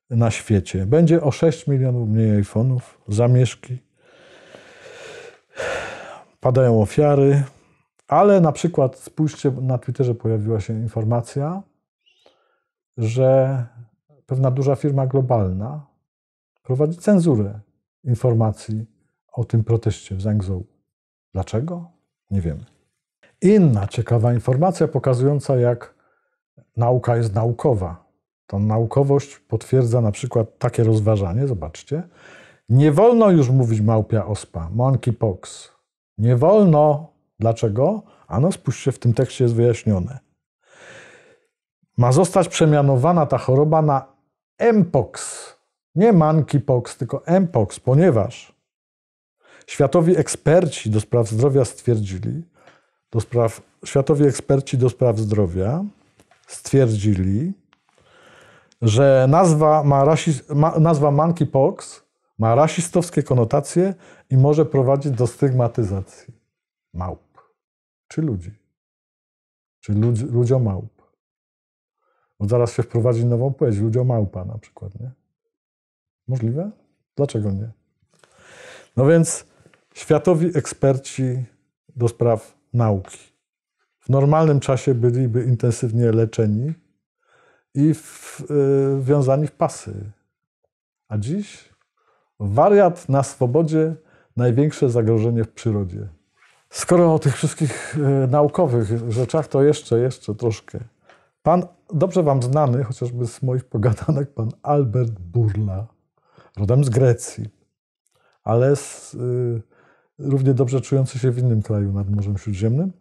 na świecie. Będzie o 6 milionów mniej iPhone'ów, zamieszki. Padają ofiary, ale na przykład spójrzcie, na Twitterze pojawiła się informacja, że pewna duża firma globalna prowadzi cenzurę informacji o tym proteście w Zhangzhou. Dlaczego? Nie wiemy. Inna ciekawa informacja pokazująca, jak nauka jest naukowa. Ta naukowość potwierdza na przykład takie rozważanie, zobaczcie. Nie wolno już mówić małpia ospa, monkeypox. Nie wolno. Dlaczego? Ano, spójrzcie, w tym tekście jest wyjaśnione. Ma zostać przemianowana ta choroba na mpox. Nie pox, tylko mpox, ponieważ Światowi eksperci do spraw zdrowia stwierdzili, do spraw, światowi eksperci do spraw zdrowia stwierdzili, że nazwa, ma rasi, ma, nazwa monkeypox ma rasistowskie konotacje i może prowadzić do stygmatyzacji małp czy ludzi, czy ludziom małp. Bo zaraz się wprowadzi nową płeć, małpa, na przykład, nie? Możliwe? Dlaczego nie? No więc Światowi eksperci do spraw nauki w normalnym czasie byliby intensywnie leczeni i w, y, wiązani w pasy. A dziś wariat na swobodzie największe zagrożenie w przyrodzie. Skoro o tych wszystkich y, naukowych rzeczach, to jeszcze, jeszcze troszkę. Pan, dobrze wam znany, chociażby z moich pogadanek, pan Albert Burla, rodem z Grecji, ale z, y, równie dobrze czujący się w innym kraju nad Morzem Śródziemnym,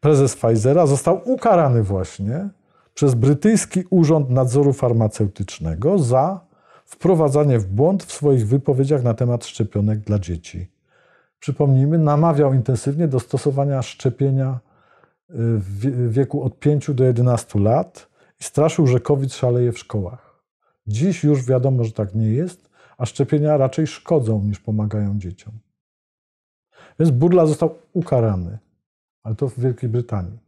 prezes Pfizera został ukarany właśnie przez brytyjski Urząd Nadzoru Farmaceutycznego za wprowadzanie w błąd w swoich wypowiedziach na temat szczepionek dla dzieci. Przypomnijmy, namawiał intensywnie do stosowania szczepienia y, w wieku od 5 do 11 lat i straszył, że COVID szaleje w szkołach. Dziś już wiadomo, że tak nie jest, a szczepienia raczej szkodzą niż pomagają dzieciom. Więc Burla został ukarany, ale to w Wielkiej Brytanii.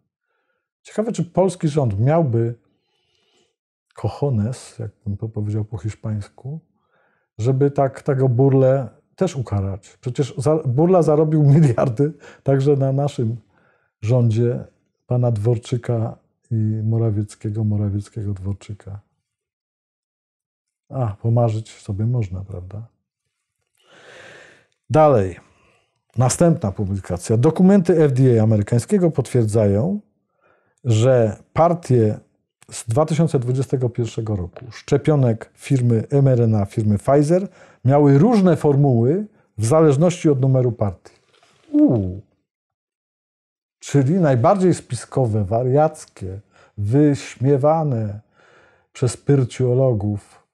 Ciekawe, czy polski rząd miałby cojones, jakbym to powiedział po hiszpańsku, żeby tak tego Burle też ukarać. Przecież burla zarobił *laughs* miliardy także na naszym rządzie pana Dworczyka i Morawieckiego, Morawieckiego Dworczyka. A, pomarzyć sobie można, prawda? Dalej. Następna publikacja. Dokumenty FDA amerykańskiego potwierdzają, że partie z 2021 roku szczepionek firmy mRNA, firmy Pfizer, miały różne formuły w zależności od numeru partii. Czyli najbardziej spiskowe, wariackie, wyśmiewane przez pyrciologów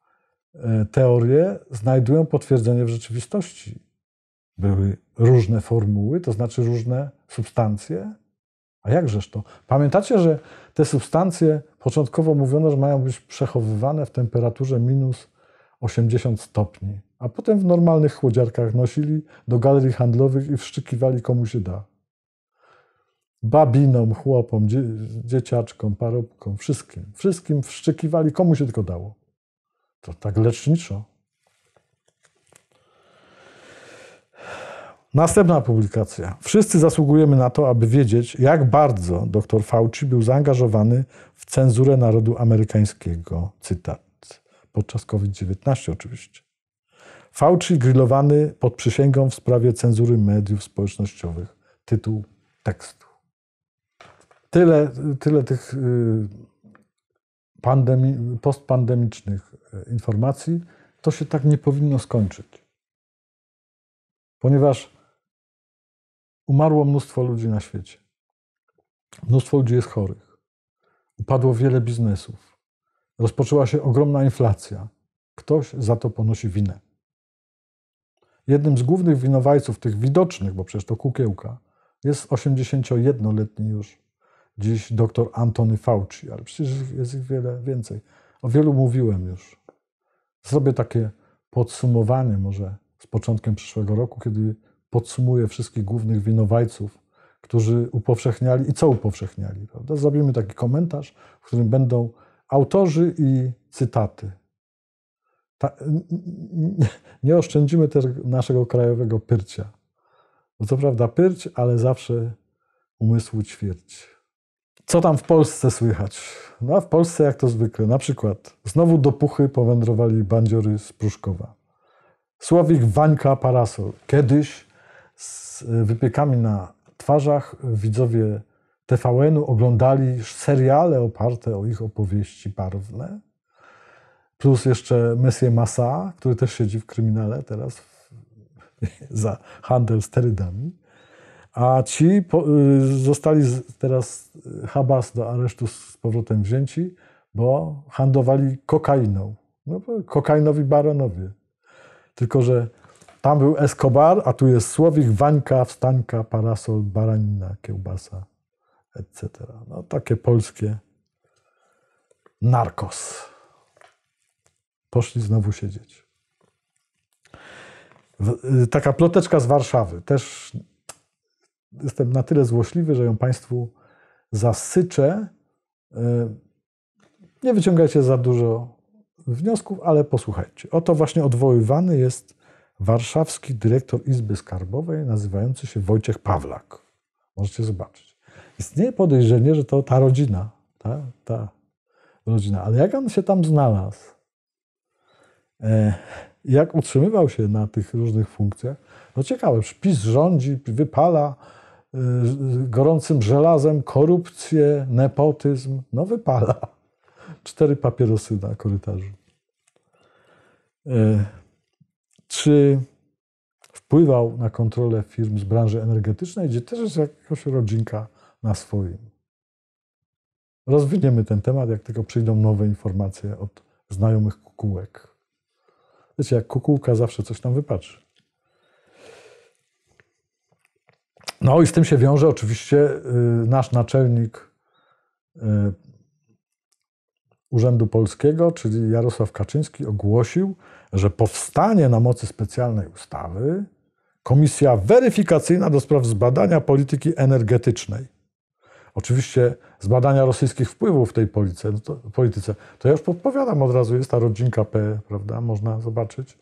e, teorie znajdują potwierdzenie w rzeczywistości były różne formuły, to znaczy różne substancje. A jakżeż to? Pamiętacie, że te substancje początkowo mówiono, że mają być przechowywane w temperaturze minus 80 stopni, a potem w normalnych chłodziarkach nosili do galerii handlowych i wszczykiwali komu się da. Babinom, chłopom, dzie dzieciaczkom, parobkom, wszystkim. Wszystkim wszczykiwali komu się tylko dało. To tak leczniczo. Następna publikacja. Wszyscy zasługujemy na to, aby wiedzieć, jak bardzo dr Fauci był zaangażowany w cenzurę narodu amerykańskiego. Cytat. Podczas COVID-19 oczywiście. Fauci grillowany pod przysięgą w sprawie cenzury mediów społecznościowych. Tytuł tekstu. Tyle, tyle tych y, pandemi, postpandemicznych y, informacji. To się tak nie powinno skończyć. Ponieważ Umarło mnóstwo ludzi na świecie. Mnóstwo ludzi jest chorych. Upadło wiele biznesów. Rozpoczęła się ogromna inflacja. Ktoś za to ponosi winę. Jednym z głównych winowajców, tych widocznych, bo przecież to kukiełka, jest 81-letni już dziś dr Antony Fauci, ale przecież jest ich wiele więcej. O wielu mówiłem już. Zrobię takie podsumowanie może z początkiem przyszłego roku, kiedy podsumuje wszystkich głównych winowajców, którzy upowszechniali i co upowszechniali. Prawda? Zrobimy taki komentarz, w którym będą autorzy i cytaty. Ta, nie oszczędzimy też naszego krajowego pyrcia. Bo co prawda pyrć, ale zawsze umysłu ćwierć. Co tam w Polsce słychać? No a w Polsce jak to zwykle, na przykład znowu do Puchy powędrowali bandziory z Pruszkowa. Słowik Wańka Parasol. Kiedyś z e, wypiekami na twarzach widzowie TVN-u oglądali seriale oparte o ich opowieści barwne, plus jeszcze Messie Massa, który też siedzi w kryminale teraz w, *laughs* za handel sterydami. A ci po, y, zostali teraz habas do aresztu z powrotem wzięci, bo handlowali kokainą. No, kokainowi baronowie. Tylko, że tam był Escobar, a tu jest Słowik, Wańka, Wstanka, Parasol, Baranina, Kiełbasa, etc. No takie polskie narkos. Poszli znowu siedzieć. Y, taka ploteczka z Warszawy. Też jestem na tyle złośliwy, że ją Państwu zasyczę. Y, nie wyciągajcie za dużo wniosków, ale posłuchajcie. Oto właśnie odwoływany jest warszawski dyrektor Izby Skarbowej nazywający się Wojciech Pawlak. Możecie zobaczyć. Istnieje podejrzenie, że to ta rodzina, ta, ta rodzina. Ale jak on się tam znalazł? E, jak utrzymywał się na tych różnych funkcjach? No ciekawe, PiS rządzi, wypala e, gorącym żelazem korupcję, nepotyzm. No wypala. Cztery papierosy na korytarzu. E, czy wpływał na kontrolę firm z branży energetycznej, gdzie też jest jakaś rodzinka na swoim. Rozwiniemy ten temat, jak tylko przyjdą nowe informacje od znajomych kukułek. Wiecie, jak kukułka zawsze coś tam wypatrzy. No i z tym się wiąże oczywiście y, nasz naczelnik y, Urzędu Polskiego, czyli Jarosław Kaczyński, ogłosił, że powstanie na mocy specjalnej ustawy komisja weryfikacyjna do spraw zbadania polityki energetycznej. Oczywiście zbadania rosyjskich wpływów w tej polityce, no to, polityce. To ja już podpowiadam od razu, jest ta rodzinka P, prawda? Można zobaczyć.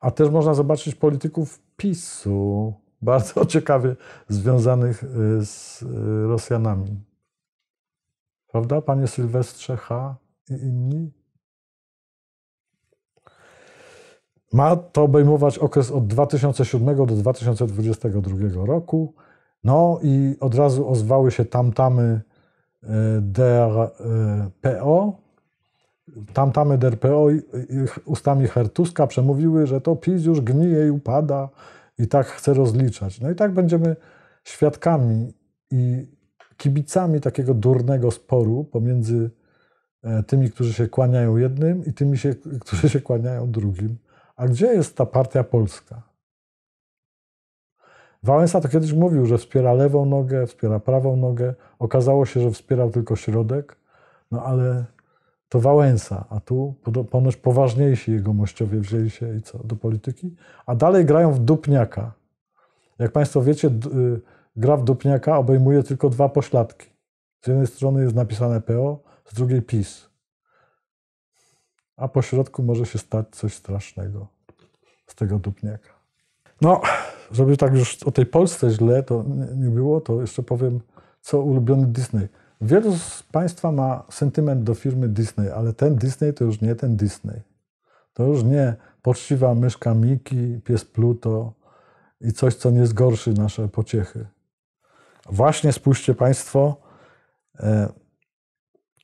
A też można zobaczyć polityków PiSu, *laughs* bardzo ciekawie związanych y, z y, Rosjanami. Prawda, panie Sylwestrze H. i inni? Ma to obejmować okres od 2007 do 2022 roku. No i od razu ozwały się tamtamy e, DRPO. E, tamtamy DRPO ustami Hertuska przemówiły, że to PiS już gnije i upada i tak chce rozliczać. No i tak będziemy świadkami i kibicami takiego durnego sporu pomiędzy e, tymi, którzy się kłaniają jednym i tymi, się, którzy się kłaniają drugim. A gdzie jest ta partia polska? Wałęsa to kiedyś mówił, że wspiera lewą nogę, wspiera prawą nogę. Okazało się, że wspierał tylko środek, no ale to Wałęsa, a tu ponoć poważniejsi jego mościowie wzięli się i co, do polityki, a dalej grają w dupniaka. Jak Państwo wiecie, y, gra w dupniaka obejmuje tylko dwa pośladki. Z jednej strony jest napisane PO, z drugiej PiS a po środku może się stać coś strasznego z tego dupniaka. No, żeby tak już o tej Polsce źle to nie było, to jeszcze powiem, co ulubiony Disney. Wielu z Państwa ma sentyment do firmy Disney, ale ten Disney to już nie ten Disney. To już nie poczciwa myszka Miki, pies Pluto i coś, co nie zgorszy nasze pociechy. Właśnie spójrzcie Państwo, e,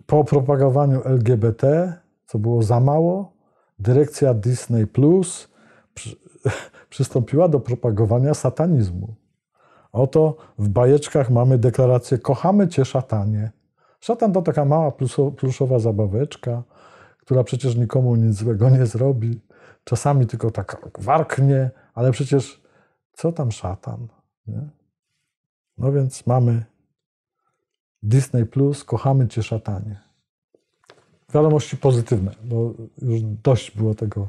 po propagowaniu LGBT co było za mało. Dyrekcja Disney Plus *laughs* przystąpiła do propagowania satanizmu. Oto w bajeczkach mamy deklarację: Kochamy cię, szatanie. Szatan to taka mała pluszowa zabaweczka, która przecież nikomu nic złego nie zrobi. Czasami tylko tak warknie, ale przecież co tam szatan? Nie? No więc mamy Disney Plus, kochamy cię, szatanie wiadomości pozytywne, bo już dość było tego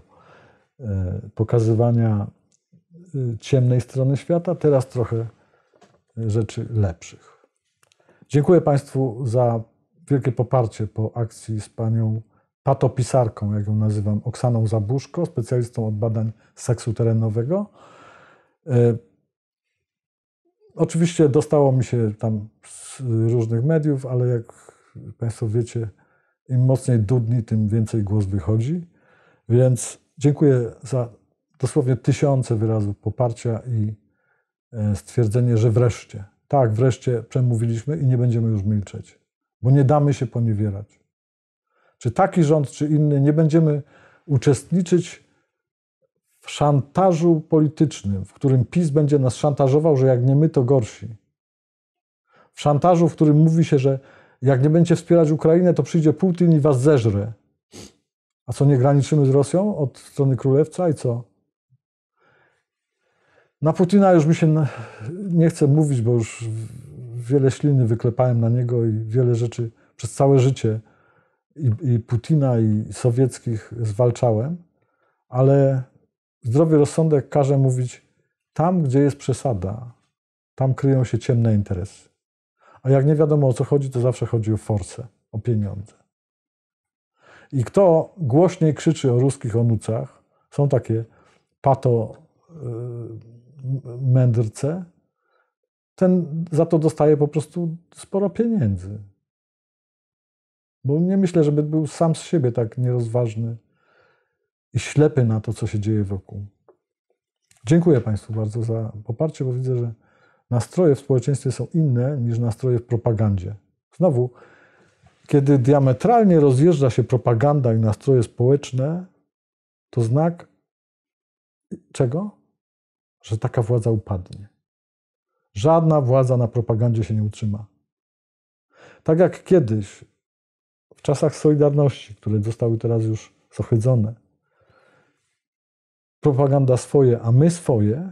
e, pokazywania e, ciemnej strony świata, teraz trochę e, rzeczy lepszych. Dziękuję Państwu za wielkie poparcie po akcji z panią patopisarką, jak ją nazywam, Oksaną Zabuszko, specjalistą od badań seksu terenowego. Oczywiście dostało mi się tam z różnych mediów, ale jak Państwo wiecie, im mocniej dudni, tym więcej głos wychodzi. Więc dziękuję za dosłownie tysiące wyrazów poparcia i e, stwierdzenie, że wreszcie, tak, wreszcie przemówiliśmy i nie będziemy już milczeć, bo nie damy się poniewierać. Czy taki rząd, czy inny, nie będziemy uczestniczyć w szantażu politycznym, w którym PiS będzie nas szantażował, że jak nie my, to gorsi. W szantażu, w którym mówi się, że jak nie będziecie wspierać Ukrainę, to przyjdzie Putin i was zeżre. A co, nie graniczymy z Rosją od strony królewca i co? Na Putina już mi się nie chce mówić, bo już wiele śliny wyklepałem na niego i wiele rzeczy przez całe życie i, i Putina, i sowieckich zwalczałem, ale zdrowy rozsądek każe mówić tam, gdzie jest przesada, tam kryją się ciemne interesy. A jak nie wiadomo o co chodzi, to zawsze chodzi o forsę, o pieniądze. I kto głośniej krzyczy o ruskich onucach, są takie pato y, mędrce, ten za to dostaje po prostu sporo pieniędzy. Bo nie myślę, żeby był sam z siebie tak nierozważny i ślepy na to, co się dzieje wokół. Dziękuję Państwu bardzo za poparcie, bo widzę, że nastroje w społeczeństwie są inne niż nastroje w propagandzie. Znowu, kiedy diametralnie rozjeżdża się propaganda i nastroje społeczne, to znak czego? Że taka władza upadnie. Żadna władza na propagandzie się nie utrzyma. Tak jak kiedyś, w czasach Solidarności, które zostały teraz już zohydzone, propaganda swoje, a my swoje,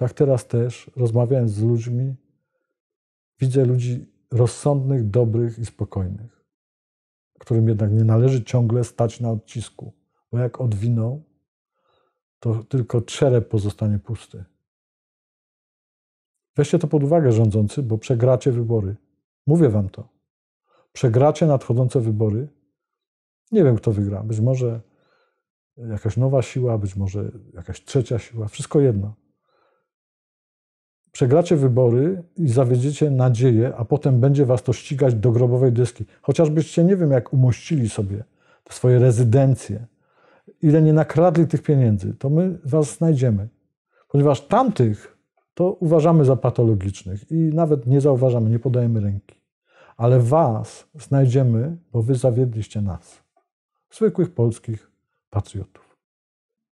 tak teraz też, rozmawiając z ludźmi, widzę ludzi rozsądnych, dobrych i spokojnych, którym jednak nie należy ciągle stać na odcisku, bo jak odwiną, to tylko czerep pozostanie pusty. Weźcie to pod uwagę, rządzący, bo przegracie wybory. Mówię wam to. Przegracie nadchodzące wybory. Nie wiem, kto wygra. Być może jakaś nowa siła, być może jakaś trzecia siła, wszystko jedno przegracie wybory i zawiedziecie nadzieję, a potem będzie was to ścigać do grobowej dyski. Chociażbyście nie wiem, jak umościli sobie te swoje rezydencje, ile nie nakradli tych pieniędzy, to my was znajdziemy. Ponieważ tamtych to uważamy za patologicznych i nawet nie zauważamy, nie podajemy ręki. Ale was znajdziemy, bo wy zawiedliście nas, zwykłych polskich patriotów.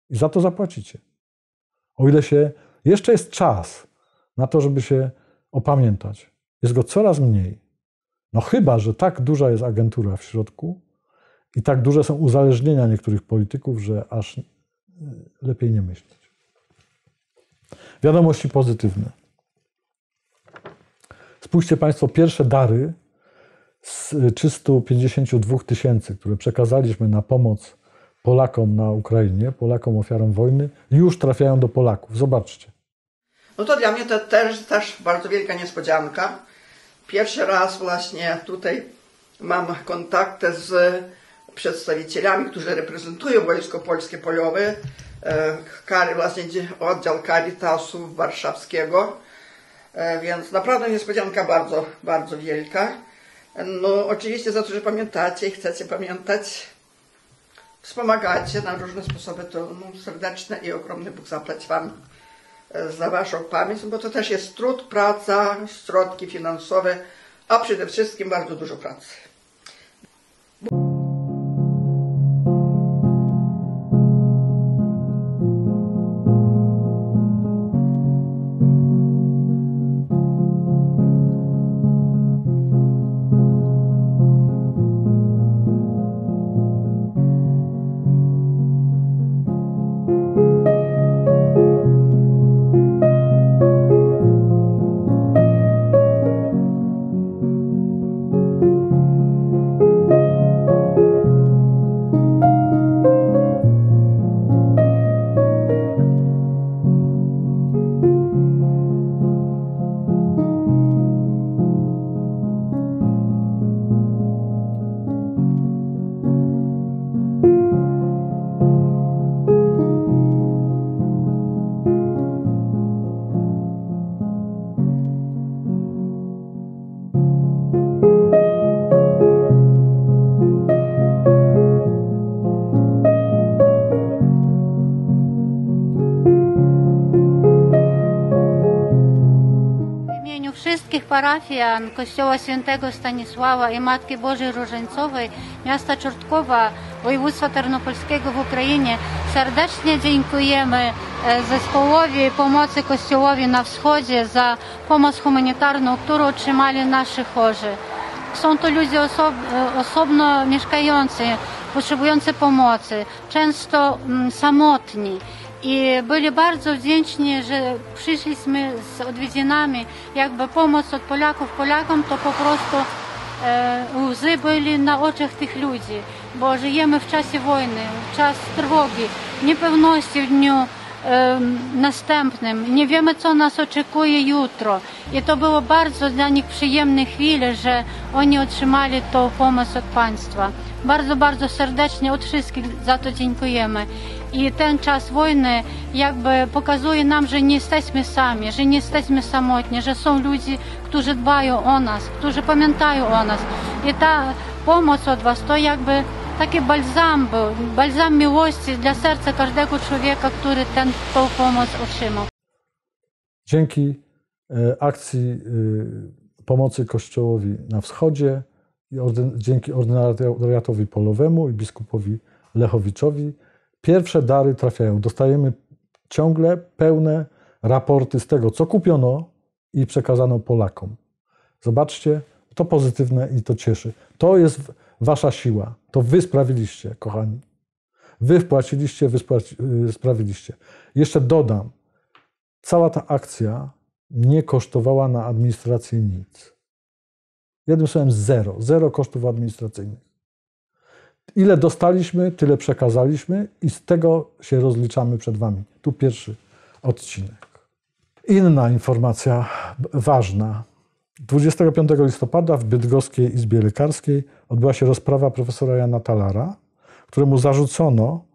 I za to zapłacicie. O ile się jeszcze jest czas, na to, żeby się opamiętać. Jest go coraz mniej. No chyba, że tak duża jest agentura w środku i tak duże są uzależnienia niektórych polityków, że aż e, lepiej nie myśleć. Wiadomości pozytywne. Spójrzcie Państwo, pierwsze dary z 352 e, tysięcy, które przekazaliśmy na pomoc Polakom na Ukrainie, Polakom ofiarom wojny, już trafiają do Polaków. Zobaczcie. No to dla mnie to też, też bardzo wielka niespodzianka. Pierwszy raz właśnie tutaj mam kontakt z przedstawicielami, którzy reprezentują Wojsko Polskie Polowe, kary, właśnie oddział Caritasu warszawskiego, e, więc naprawdę niespodzianka bardzo, bardzo wielka. No oczywiście za to, że pamiętacie i chcecie pamiętać, wspomagacie na różne sposoby, to no, serdeczne i ogromny Bóg zapłać Wam za Waszą pamięć, bo to też jest trud, praca, środki finansowe, a przede wszystkim bardzo dużo pracy. parafian Kościoła Świętego Stanisława i Matki Bożej Różańcowej miasta Czortkowa województwa tarnopolskiego w Ukrainie serdecznie dziękujemy e, zespołowi pomocy Kościołowi na Wschodzie za pomoc humanitarną, którą otrzymali nasi chorzy. Są to ludzie e, osobno mieszkający, potrzebujący pomocy, często mm, samotni. I byli bardzo wdzięczni, że przyszliśmy z odwiedzinami, jakby pomoc od Polaków Polakom, to po prostu e, łzy byli na oczach tych ludzi, bo żyjemy w czasie wojny, w czas trwogi, niepewności w dniu, następnym. Nie wiemy, co nas oczekuje jutro. I to było bardzo dla nich przyjemne chwile, że oni otrzymali tą pomoc od państwa. Bardzo, bardzo serdecznie od wszystkich za to dziękujemy. I ten czas wojny jakby pokazuje nam, że nie jesteśmy sami, że nie jesteśmy samotni, że są ludzie, którzy dbają o nas, którzy pamiętają o nas. I ta pomoc od Was to jakby taki balzam był, balzam miłości dla serca każdego człowieka, który tę pomoc otrzymał. Dzięki e, akcji e, pomocy Kościołowi na wschodzie i dzięki ordynariatowi polowemu i biskupowi Lechowiczowi pierwsze dary trafiają. Dostajemy ciągle pełne raporty z tego, co kupiono i przekazano Polakom. Zobaczcie, to pozytywne i to cieszy. To jest wasza siła. To wy sprawiliście, kochani. Wy wpłaciliście, wy y, sprawiliście. Jeszcze dodam, cała ta akcja nie kosztowała na administrację nic. Jednym słowem zero. Zero kosztów administracyjnych. Ile dostaliśmy, tyle przekazaliśmy i z tego się rozliczamy przed Wami. Tu pierwszy odcinek. Inna informacja ważna. 25 listopada w Bydgoskiej Izbie Lekarskiej odbyła się rozprawa profesora Jana Talara, któremu zarzucono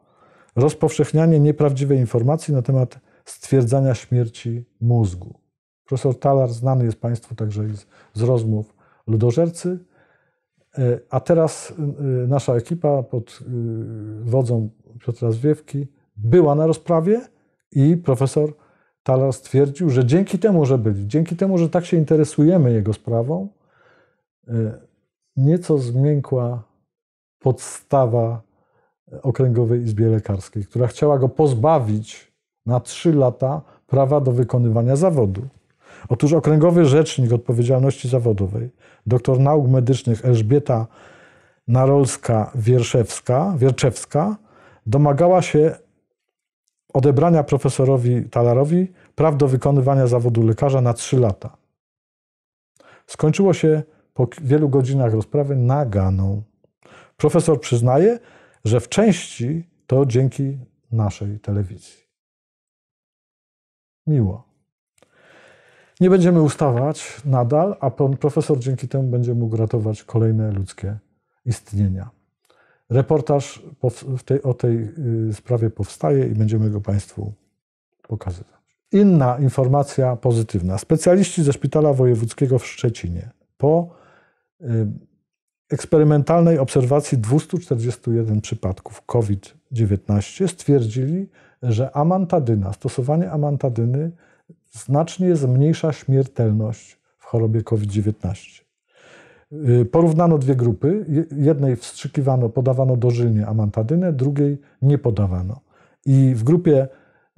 rozpowszechnianie nieprawdziwej informacji na temat stwierdzania śmierci mózgu. Profesor Talar znany jest Państwu także z, rozmów ludożercy. E, a teraz e, nasza ekipa pod e, wodzą Piotra Zwiewki była na rozprawie i profesor Talar stwierdził, że dzięki temu, że byli, dzięki temu, że tak się interesujemy jego sprawą, y, nieco zmiękła podstawa Okręgowej Izbie Lekarskiej, która chciała go pozbawić na trzy lata prawa do wykonywania zawodu. Otóż Okręgowy Rzecznik Odpowiedzialności Zawodowej, doktor nauk medycznych Elżbieta Narolska-Wierczewska domagała się odebrania profesorowi Talarowi praw do wykonywania zawodu lekarza na 3 lata. Skończyło się po wielu godzinach rozprawy naganą. Profesor przyznaje, że w części to dzięki naszej telewizji. Miło. Nie będziemy ustawać nadal, a pan profesor dzięki temu będzie mógł ratować kolejne ludzkie istnienia. Reportaż tej, o tej y, sprawie powstaje i będziemy go Państwu pokazywać. Inna informacja pozytywna. Specjaliści ze Szpitala Wojewódzkiego w Szczecinie po y, eksperymentalnej obserwacji 241 przypadków COVID-19 stwierdzili, że amantadyna, stosowanie amantadyny znacznie zmniejsza śmiertelność w chorobie COVID-19. Y, porównano dwie grupy. Jednej wstrzykiwano, podawano dożylnie amantadynę, drugiej nie podawano. I w grupie,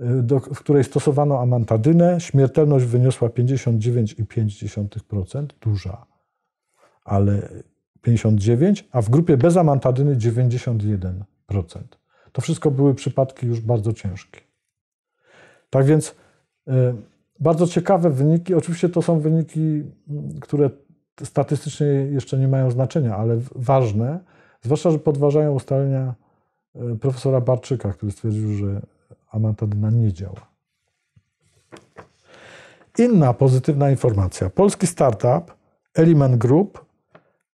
y, do, w której stosowano amantadynę, śmiertelność wyniosła 59,5%, duża, ale 59%, a w grupie bez amantadyny 91%. To wszystko były przypadki już bardzo ciężkie. Tak więc y, bardzo ciekawe wyniki. Oczywiście to są wyniki, które statystycznie jeszcze nie mają znaczenia, ale ważne, zwłaszcza, że podważają ustalenia e, profesora Barczyka, który stwierdził, że amantadyna nie działa. Inna pozytywna informacja. Polski startup Element Group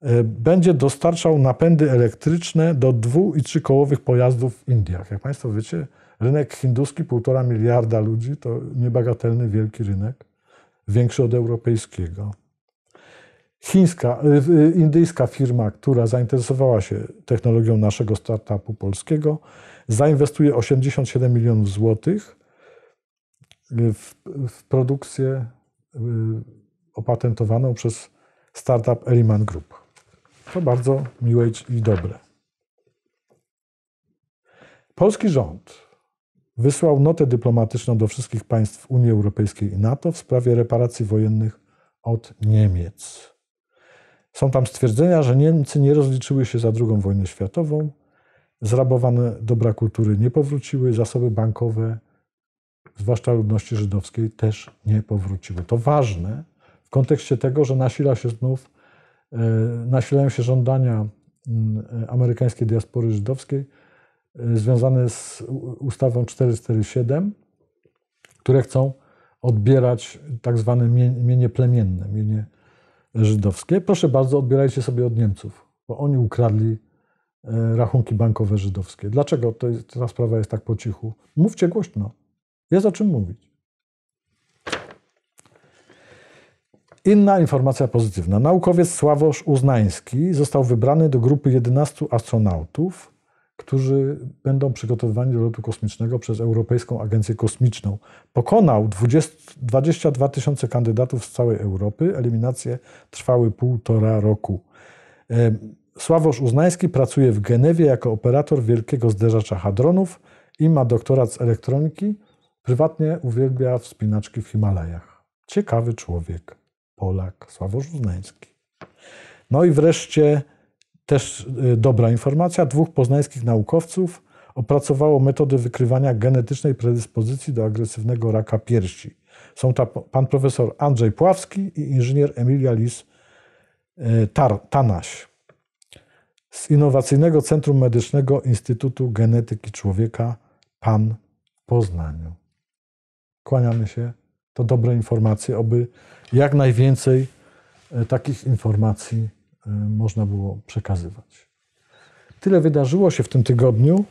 e, będzie dostarczał napędy elektryczne do dwu- i trzykołowych pojazdów w Indiach. Jak Państwo wiecie, rynek hinduski, półtora miliarda ludzi, to niebagatelny wielki rynek, większy od europejskiego chińska, y, y, indyjska firma, która zainteresowała się technologią naszego startupu polskiego, zainwestuje 87 milionów złotych w, w produkcję y, opatentowaną przez startup Eliman Group. To bardzo miłe i dobre. Polski rząd wysłał notę dyplomatyczną do wszystkich państw Unii Europejskiej i NATO w sprawie reparacji wojennych od Niemiec. Są tam stwierdzenia, że Niemcy nie rozliczyły się za II wojnę światową, zrabowane dobra kultury nie powróciły, zasoby bankowe, zwłaszcza ludności żydowskiej, też nie powróciły. To ważne w kontekście tego, że nasila się znów, e, nasilają się żądania mm, e, amerykańskiej diaspory żydowskiej e, związane z ustawą 447, które chcą odbierać tak zwane mienie plemienne, mienie żydowskie. Proszę bardzo, odbierajcie sobie od Niemców, bo oni ukradli e, rachunki bankowe żydowskie. Dlaczego to jest, ta sprawa jest tak po cichu? Mówcie głośno. Jest o czym mówić. Inna informacja pozytywna. Naukowiec Sławosz Uznański został wybrany do grupy 11 astronautów, którzy będą przygotowywani do lotu kosmicznego przez Europejską Agencję Kosmiczną. Pokonał 20, 22 tysiące kandydatów z całej Europy. Eliminacje trwały półtora roku. Sławosz Uznański pracuje w Genewie jako operator wielkiego zderzacza hadronów i ma doktorat z elektroniki. Prywatnie uwielbia wspinaczki w Himalajach. Ciekawy człowiek. Polak. Sławosz Uznański. No i wreszcie też y, dobra informacja, dwóch poznańskich naukowców opracowało metody wykrywania genetycznej predyspozycji do agresywnego raka piersi. Są to pan profesor Andrzej Pławski i inżynier Emilia Lis y, Tanaś z Innowacyjnego Centrum Medycznego Instytutu Genetyki Człowieka PAN w Poznaniu. Kłaniamy się. To dobre informacje, aby jak najwięcej y, takich informacji Y, można było przekazywać. Tyle wydarzyło się w tym tygodniu.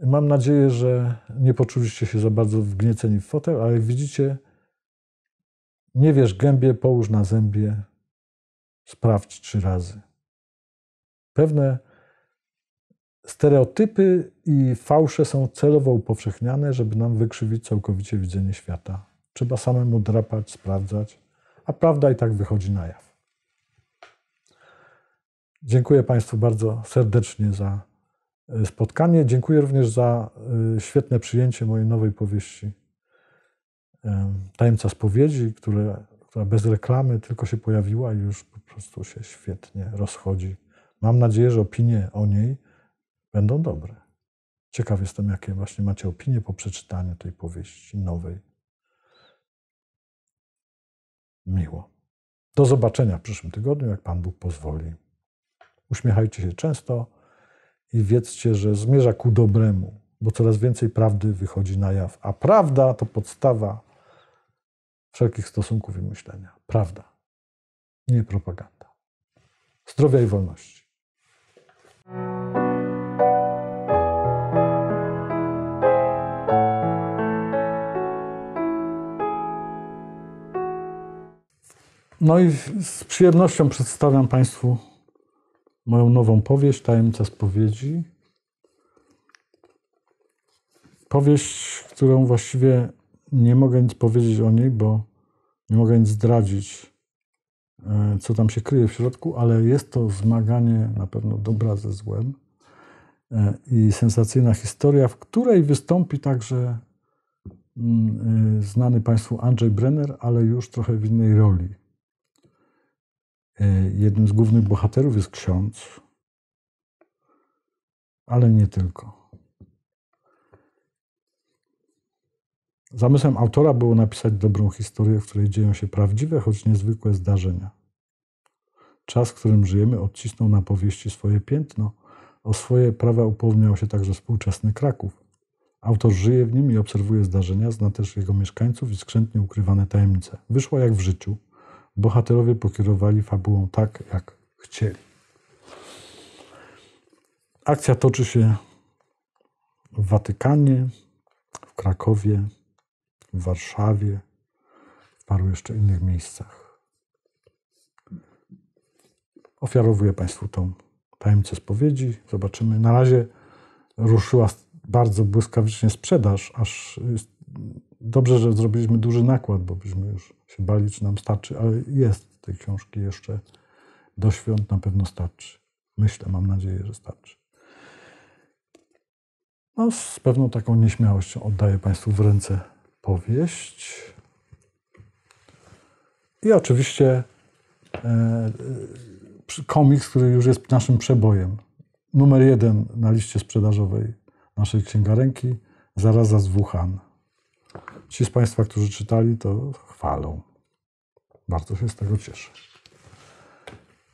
Mam nadzieję, że nie poczuliście się za bardzo wgnieceni w fotel, ale jak widzicie, nie wiesz gębie, połóż na zębie, sprawdź trzy razy. Pewne stereotypy i fałsze są celowo upowszechniane, żeby nam wykrzywić całkowicie widzenie świata. Trzeba samemu drapać, sprawdzać, a prawda i tak wychodzi na jaw. Dziękuję Państwu bardzo serdecznie za e, spotkanie. Dziękuję również za e, świetne przyjęcie mojej nowej powieści e, Tajemnica Spowiedzi, które, która bez reklamy tylko się pojawiła i już po prostu się świetnie rozchodzi. Mam nadzieję, że opinie o niej będą dobre. Ciekaw jestem, jakie właśnie macie opinie po przeczytaniu tej powieści nowej. Miło. Do zobaczenia w przyszłym tygodniu, jak Pan Bóg pozwoli. Uśmiechajcie się często i wiedzcie, że zmierza ku dobremu, bo coraz więcej prawdy wychodzi na jaw. A prawda to podstawa wszelkich stosunków i myślenia. Prawda, nie propaganda. Zdrowia i wolności. No i z przyjemnością przedstawiam Państwu moją nową powieść, Tajemnica Spowiedzi. Powieść, którą właściwie nie mogę nic powiedzieć o niej, bo nie mogę nic zdradzić, e, co tam się kryje w środku, ale jest to zmaganie na pewno dobra ze złem e, i sensacyjna historia, w której wystąpi także mm, e, znany Państwu Andrzej Brenner, ale już trochę w innej roli. E, jednym z głównych bohaterów jest ksiądz, ale nie tylko. Zamysłem autora było napisać dobrą historię, w której dzieją się prawdziwe, choć niezwykłe zdarzenia. Czas, w którym żyjemy, odcisnął na powieści swoje piętno. O swoje prawa upomniał się także współczesny Kraków. Autor żyje w nim i obserwuje zdarzenia, zna też jego mieszkańców i skrzętnie ukrywane tajemnice. Wyszła jak w życiu – bohaterowie pokierowali fabułą tak, jak chcieli. Akcja toczy się w Watykanie, w Krakowie, w Warszawie, w paru jeszcze innych miejscach. Ofiarowuję Państwu tą tajemnicę spowiedzi. Zobaczymy. Na razie ruszyła bardzo błyskawicznie sprzedaż, aż dobrze, że zrobiliśmy duży nakład, bo byśmy już się bali, czy nam starczy, ale jest tej książki jeszcze do świąt na pewno starczy. Myślę, mam nadzieję, że starczy. No, z pewną taką nieśmiałością oddaję Państwu w ręce powieść. I oczywiście e, e, komiks, który już jest naszym przebojem. Numer jeden na liście sprzedażowej naszej księgarenki, zaraz z Wuhan. Ci z Państwa, którzy czytali, to chwalą. Bardzo się z tego cieszę.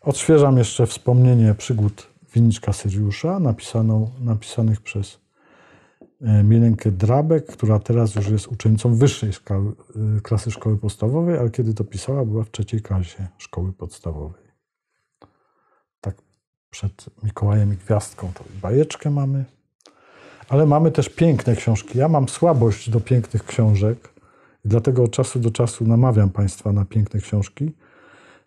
Odświeżam jeszcze wspomnienie przygód Winniczka Syriusza, napisaną, napisanych przez e, Milenkę Drabek, która teraz już jest uczennicą wyższej szkoły, e, klasy szkoły podstawowej, ale kiedy to pisała, była w trzeciej klasie szkoły podstawowej. Tak przed Mikołajem i Gwiazdką to bajeczkę mamy. Ale mamy też piękne książki. Ja mam słabość do pięknych książek, dlatego od czasu do czasu namawiam Państwa na piękne książki.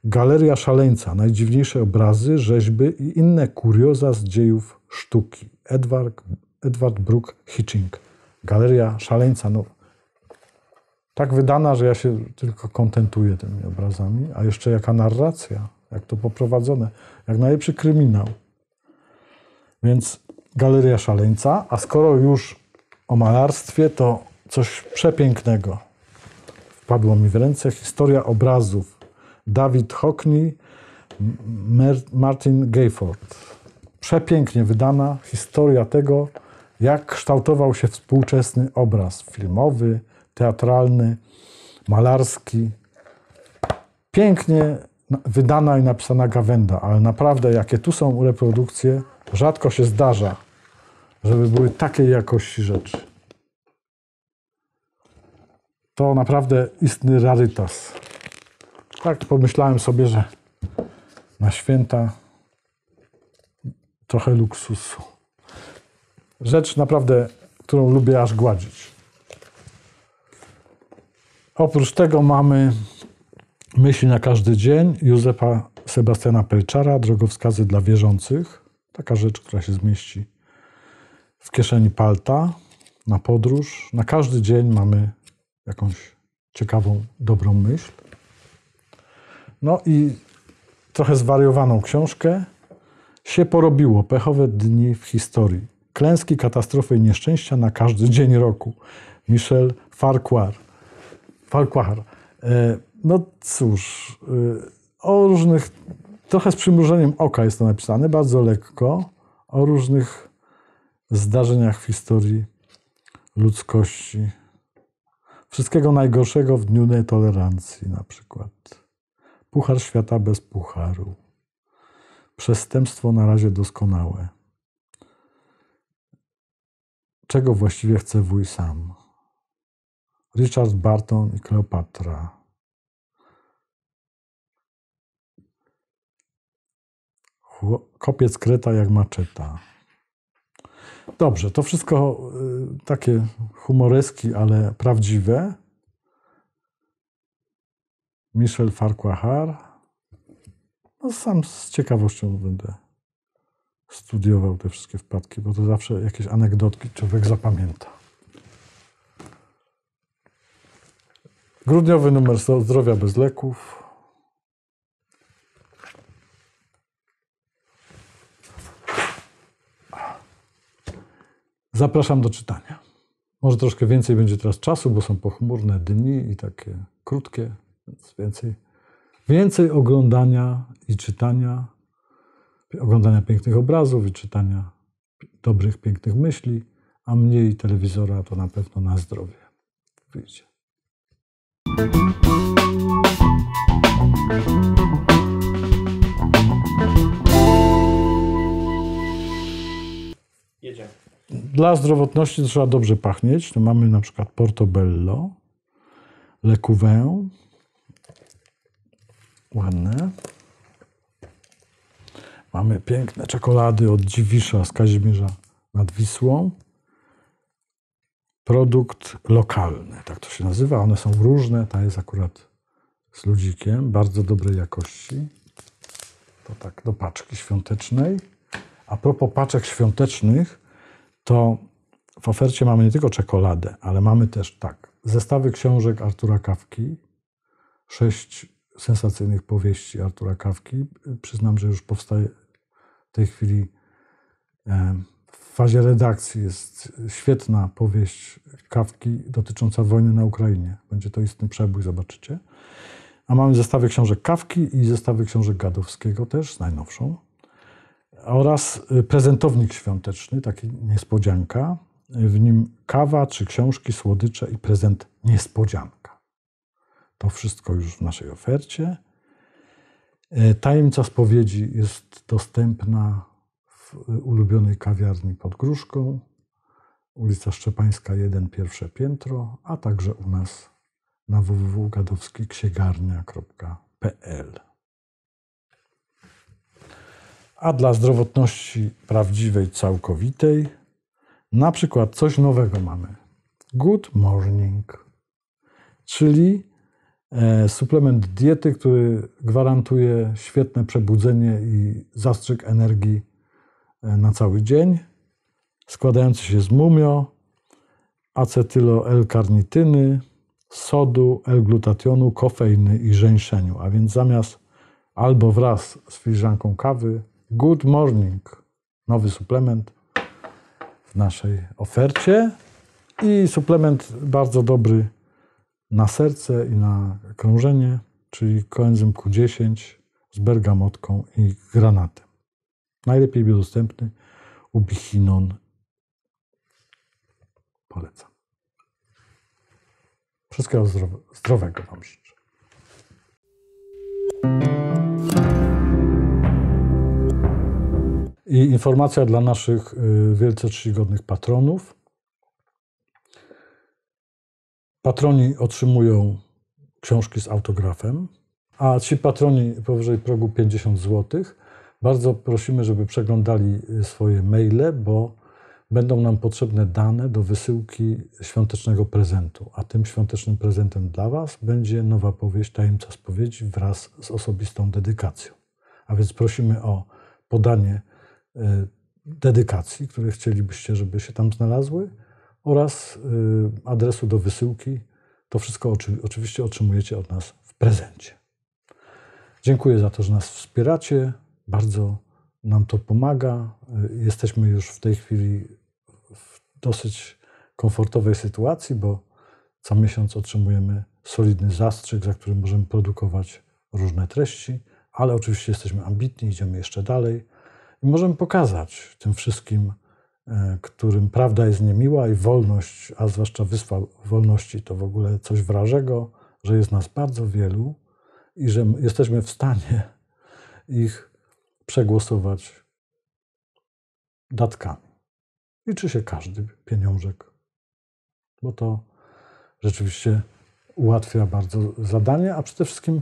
Galeria Szaleńca, najdziwniejsze obrazy, rzeźby i inne kurioza z dziejów sztuki. Edward, Edward Brook Hitching. Galeria Szaleńca, no, tak wydana, że ja się tylko kontentuję tymi obrazami. A jeszcze jaka narracja, jak to poprowadzone, jak najlepszy kryminał. Więc Galeria Szaleńca, a skoro już o malarstwie, to coś przepięknego wpadło mi w ręce. Historia obrazów. Dawid Hockney, Martin Gayford. Przepięknie wydana historia tego, jak kształtował się współczesny obraz filmowy, teatralny, malarski. Pięknie wydana i napisana gawenda, ale naprawdę jakie tu są reprodukcje, rzadko się zdarza żeby były takiej jakości rzeczy. To naprawdę istny rarytas. Tak pomyślałem sobie, że na święta trochę luksusu. Rzecz naprawdę, którą lubię aż gładzić. Oprócz tego mamy myśli na każdy dzień Józefa Sebastiana Pelczara, drogowskazy dla wierzących. Taka rzecz, która się zmieści w kieszeni palta, na podróż. Na każdy dzień mamy jakąś ciekawą, dobrą myśl. No i trochę zwariowaną książkę. Się porobiło pechowe dni w historii. Klęski, katastrofy i nieszczęścia na każdy dzień roku. Michel Farquhar. Farquhar. E, no cóż, e, o różnych, trochę z przymrużeniem oka jest to napisane, bardzo lekko, o różnych zdarzeniach w historii ludzkości. Wszystkiego najgorszego w dniu nietolerancji, na przykład. Puchar świata bez pucharu. Przestępstwo na razie doskonałe. Czego właściwie chce wuj sam? Richard Barton i Kleopatra. Kopiec Kreta jak maczeta. Dobrze, to wszystko y, takie humoreski, ale prawdziwe. Michel Farquhar. No sam z ciekawością będę studiował te wszystkie wpadki, bo to zawsze jakieś anegdotki człowiek zapamięta. Grudniowy numer zdrowia bez leków. Zapraszam do czytania. Może troszkę więcej będzie teraz czasu, bo są pochmurne dni i takie krótkie, więc więcej, więcej oglądania i czytania, oglądania pięknych obrazów i czytania dobrych, pięknych myśli, a mniej telewizora to na pewno na zdrowie. Widzicie. Jedziemy. Dla zdrowotności trzeba dobrze pachnieć. Tu mamy na przykład portobello, le Couvin. Ładne. Mamy piękne czekolady od Dziwisza z Kazimierza nad Wisłą. Produkt lokalny, tak to się nazywa. One są różne. Ta jest akurat z ludzikiem, bardzo dobrej jakości. To tak do paczki świątecznej. A propos paczek świątecznych, to w ofercie mamy nie tylko czekoladę, ale mamy też tak, zestawy książek Artura Kawki, sześć sensacyjnych powieści Artura Kawki. Przyznam, że już powstaje w tej chwili e, w fazie redakcji jest świetna powieść Kawki dotycząca wojny na Ukrainie. Będzie to istny przebój, zobaczycie. A mamy zestawy książek Kawki i zestawy książek Gadowskiego też, z najnowszą oraz y, prezentownik świąteczny, taki niespodzianka. W nim kawa czy książki, słodycze i prezent niespodzianka. To wszystko już w naszej ofercie. E, tajemnica spowiedzi jest dostępna w y, ulubionej kawiarni pod Gruszką, ulica Szczepańska 1, pierwsze piętro, a także u nas na www.gadowskiksięgarnia.pl a dla zdrowotności prawdziwej, całkowitej, na przykład coś nowego mamy. Good morning, czyli e, suplement diety, który gwarantuje świetne przebudzenie i zastrzyk energii e, na cały dzień, składający się z mumio, acetylo-L-karnityny, sodu, L-glutationu, kofeiny i żeńszeniu. A więc zamiast albo wraz z filiżanką kawy Good Morning, nowy suplement w naszej ofercie i suplement bardzo dobry na serce i na krążenie, czyli koenzym Q10 z bergamotką i granatem. Najlepiej był dostępny ubichinon. Polecam. Wszystkiego zdrowego Wam życzę. I informacja dla naszych y, wielce czcigodnych patronów. Patroni otrzymują książki z autografem, a ci patroni powyżej progu 50 zł, bardzo prosimy, żeby przeglądali y, swoje maile, bo będą nam potrzebne dane do wysyłki świątecznego prezentu. A tym świątecznym prezentem dla Was będzie nowa powieść Tajemnica Spowiedzi wraz z osobistą dedykacją. A więc prosimy o podanie Y, dedykacji, które chcielibyście, żeby się tam znalazły, oraz y, adresu do wysyłki. To wszystko oczywiście otrzymujecie od nas w prezencie. Dziękuję za to, że nas wspieracie. Bardzo nam to pomaga. Y, jesteśmy już w tej chwili w dosyć komfortowej sytuacji, bo co miesiąc otrzymujemy solidny zastrzyk, za którym możemy produkować różne treści, ale oczywiście jesteśmy ambitni, idziemy jeszcze dalej. I możemy pokazać tym wszystkim, e, którym prawda jest niemiła i wolność, a zwłaszcza wyspa wolności to w ogóle coś wrażego, że jest nas bardzo wielu i że jesteśmy w stanie ich przegłosować datkami. Liczy się każdy pieniążek, bo to rzeczywiście ułatwia bardzo zadanie, a przede wszystkim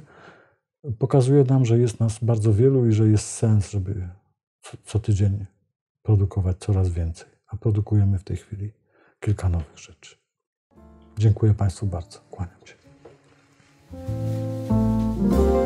pokazuje nam, że jest nas bardzo wielu i że jest sens, żeby co, co tydzień produkować coraz więcej, a produkujemy w tej chwili kilka nowych rzeczy. Dziękuję Państwu bardzo. Kłaniam się.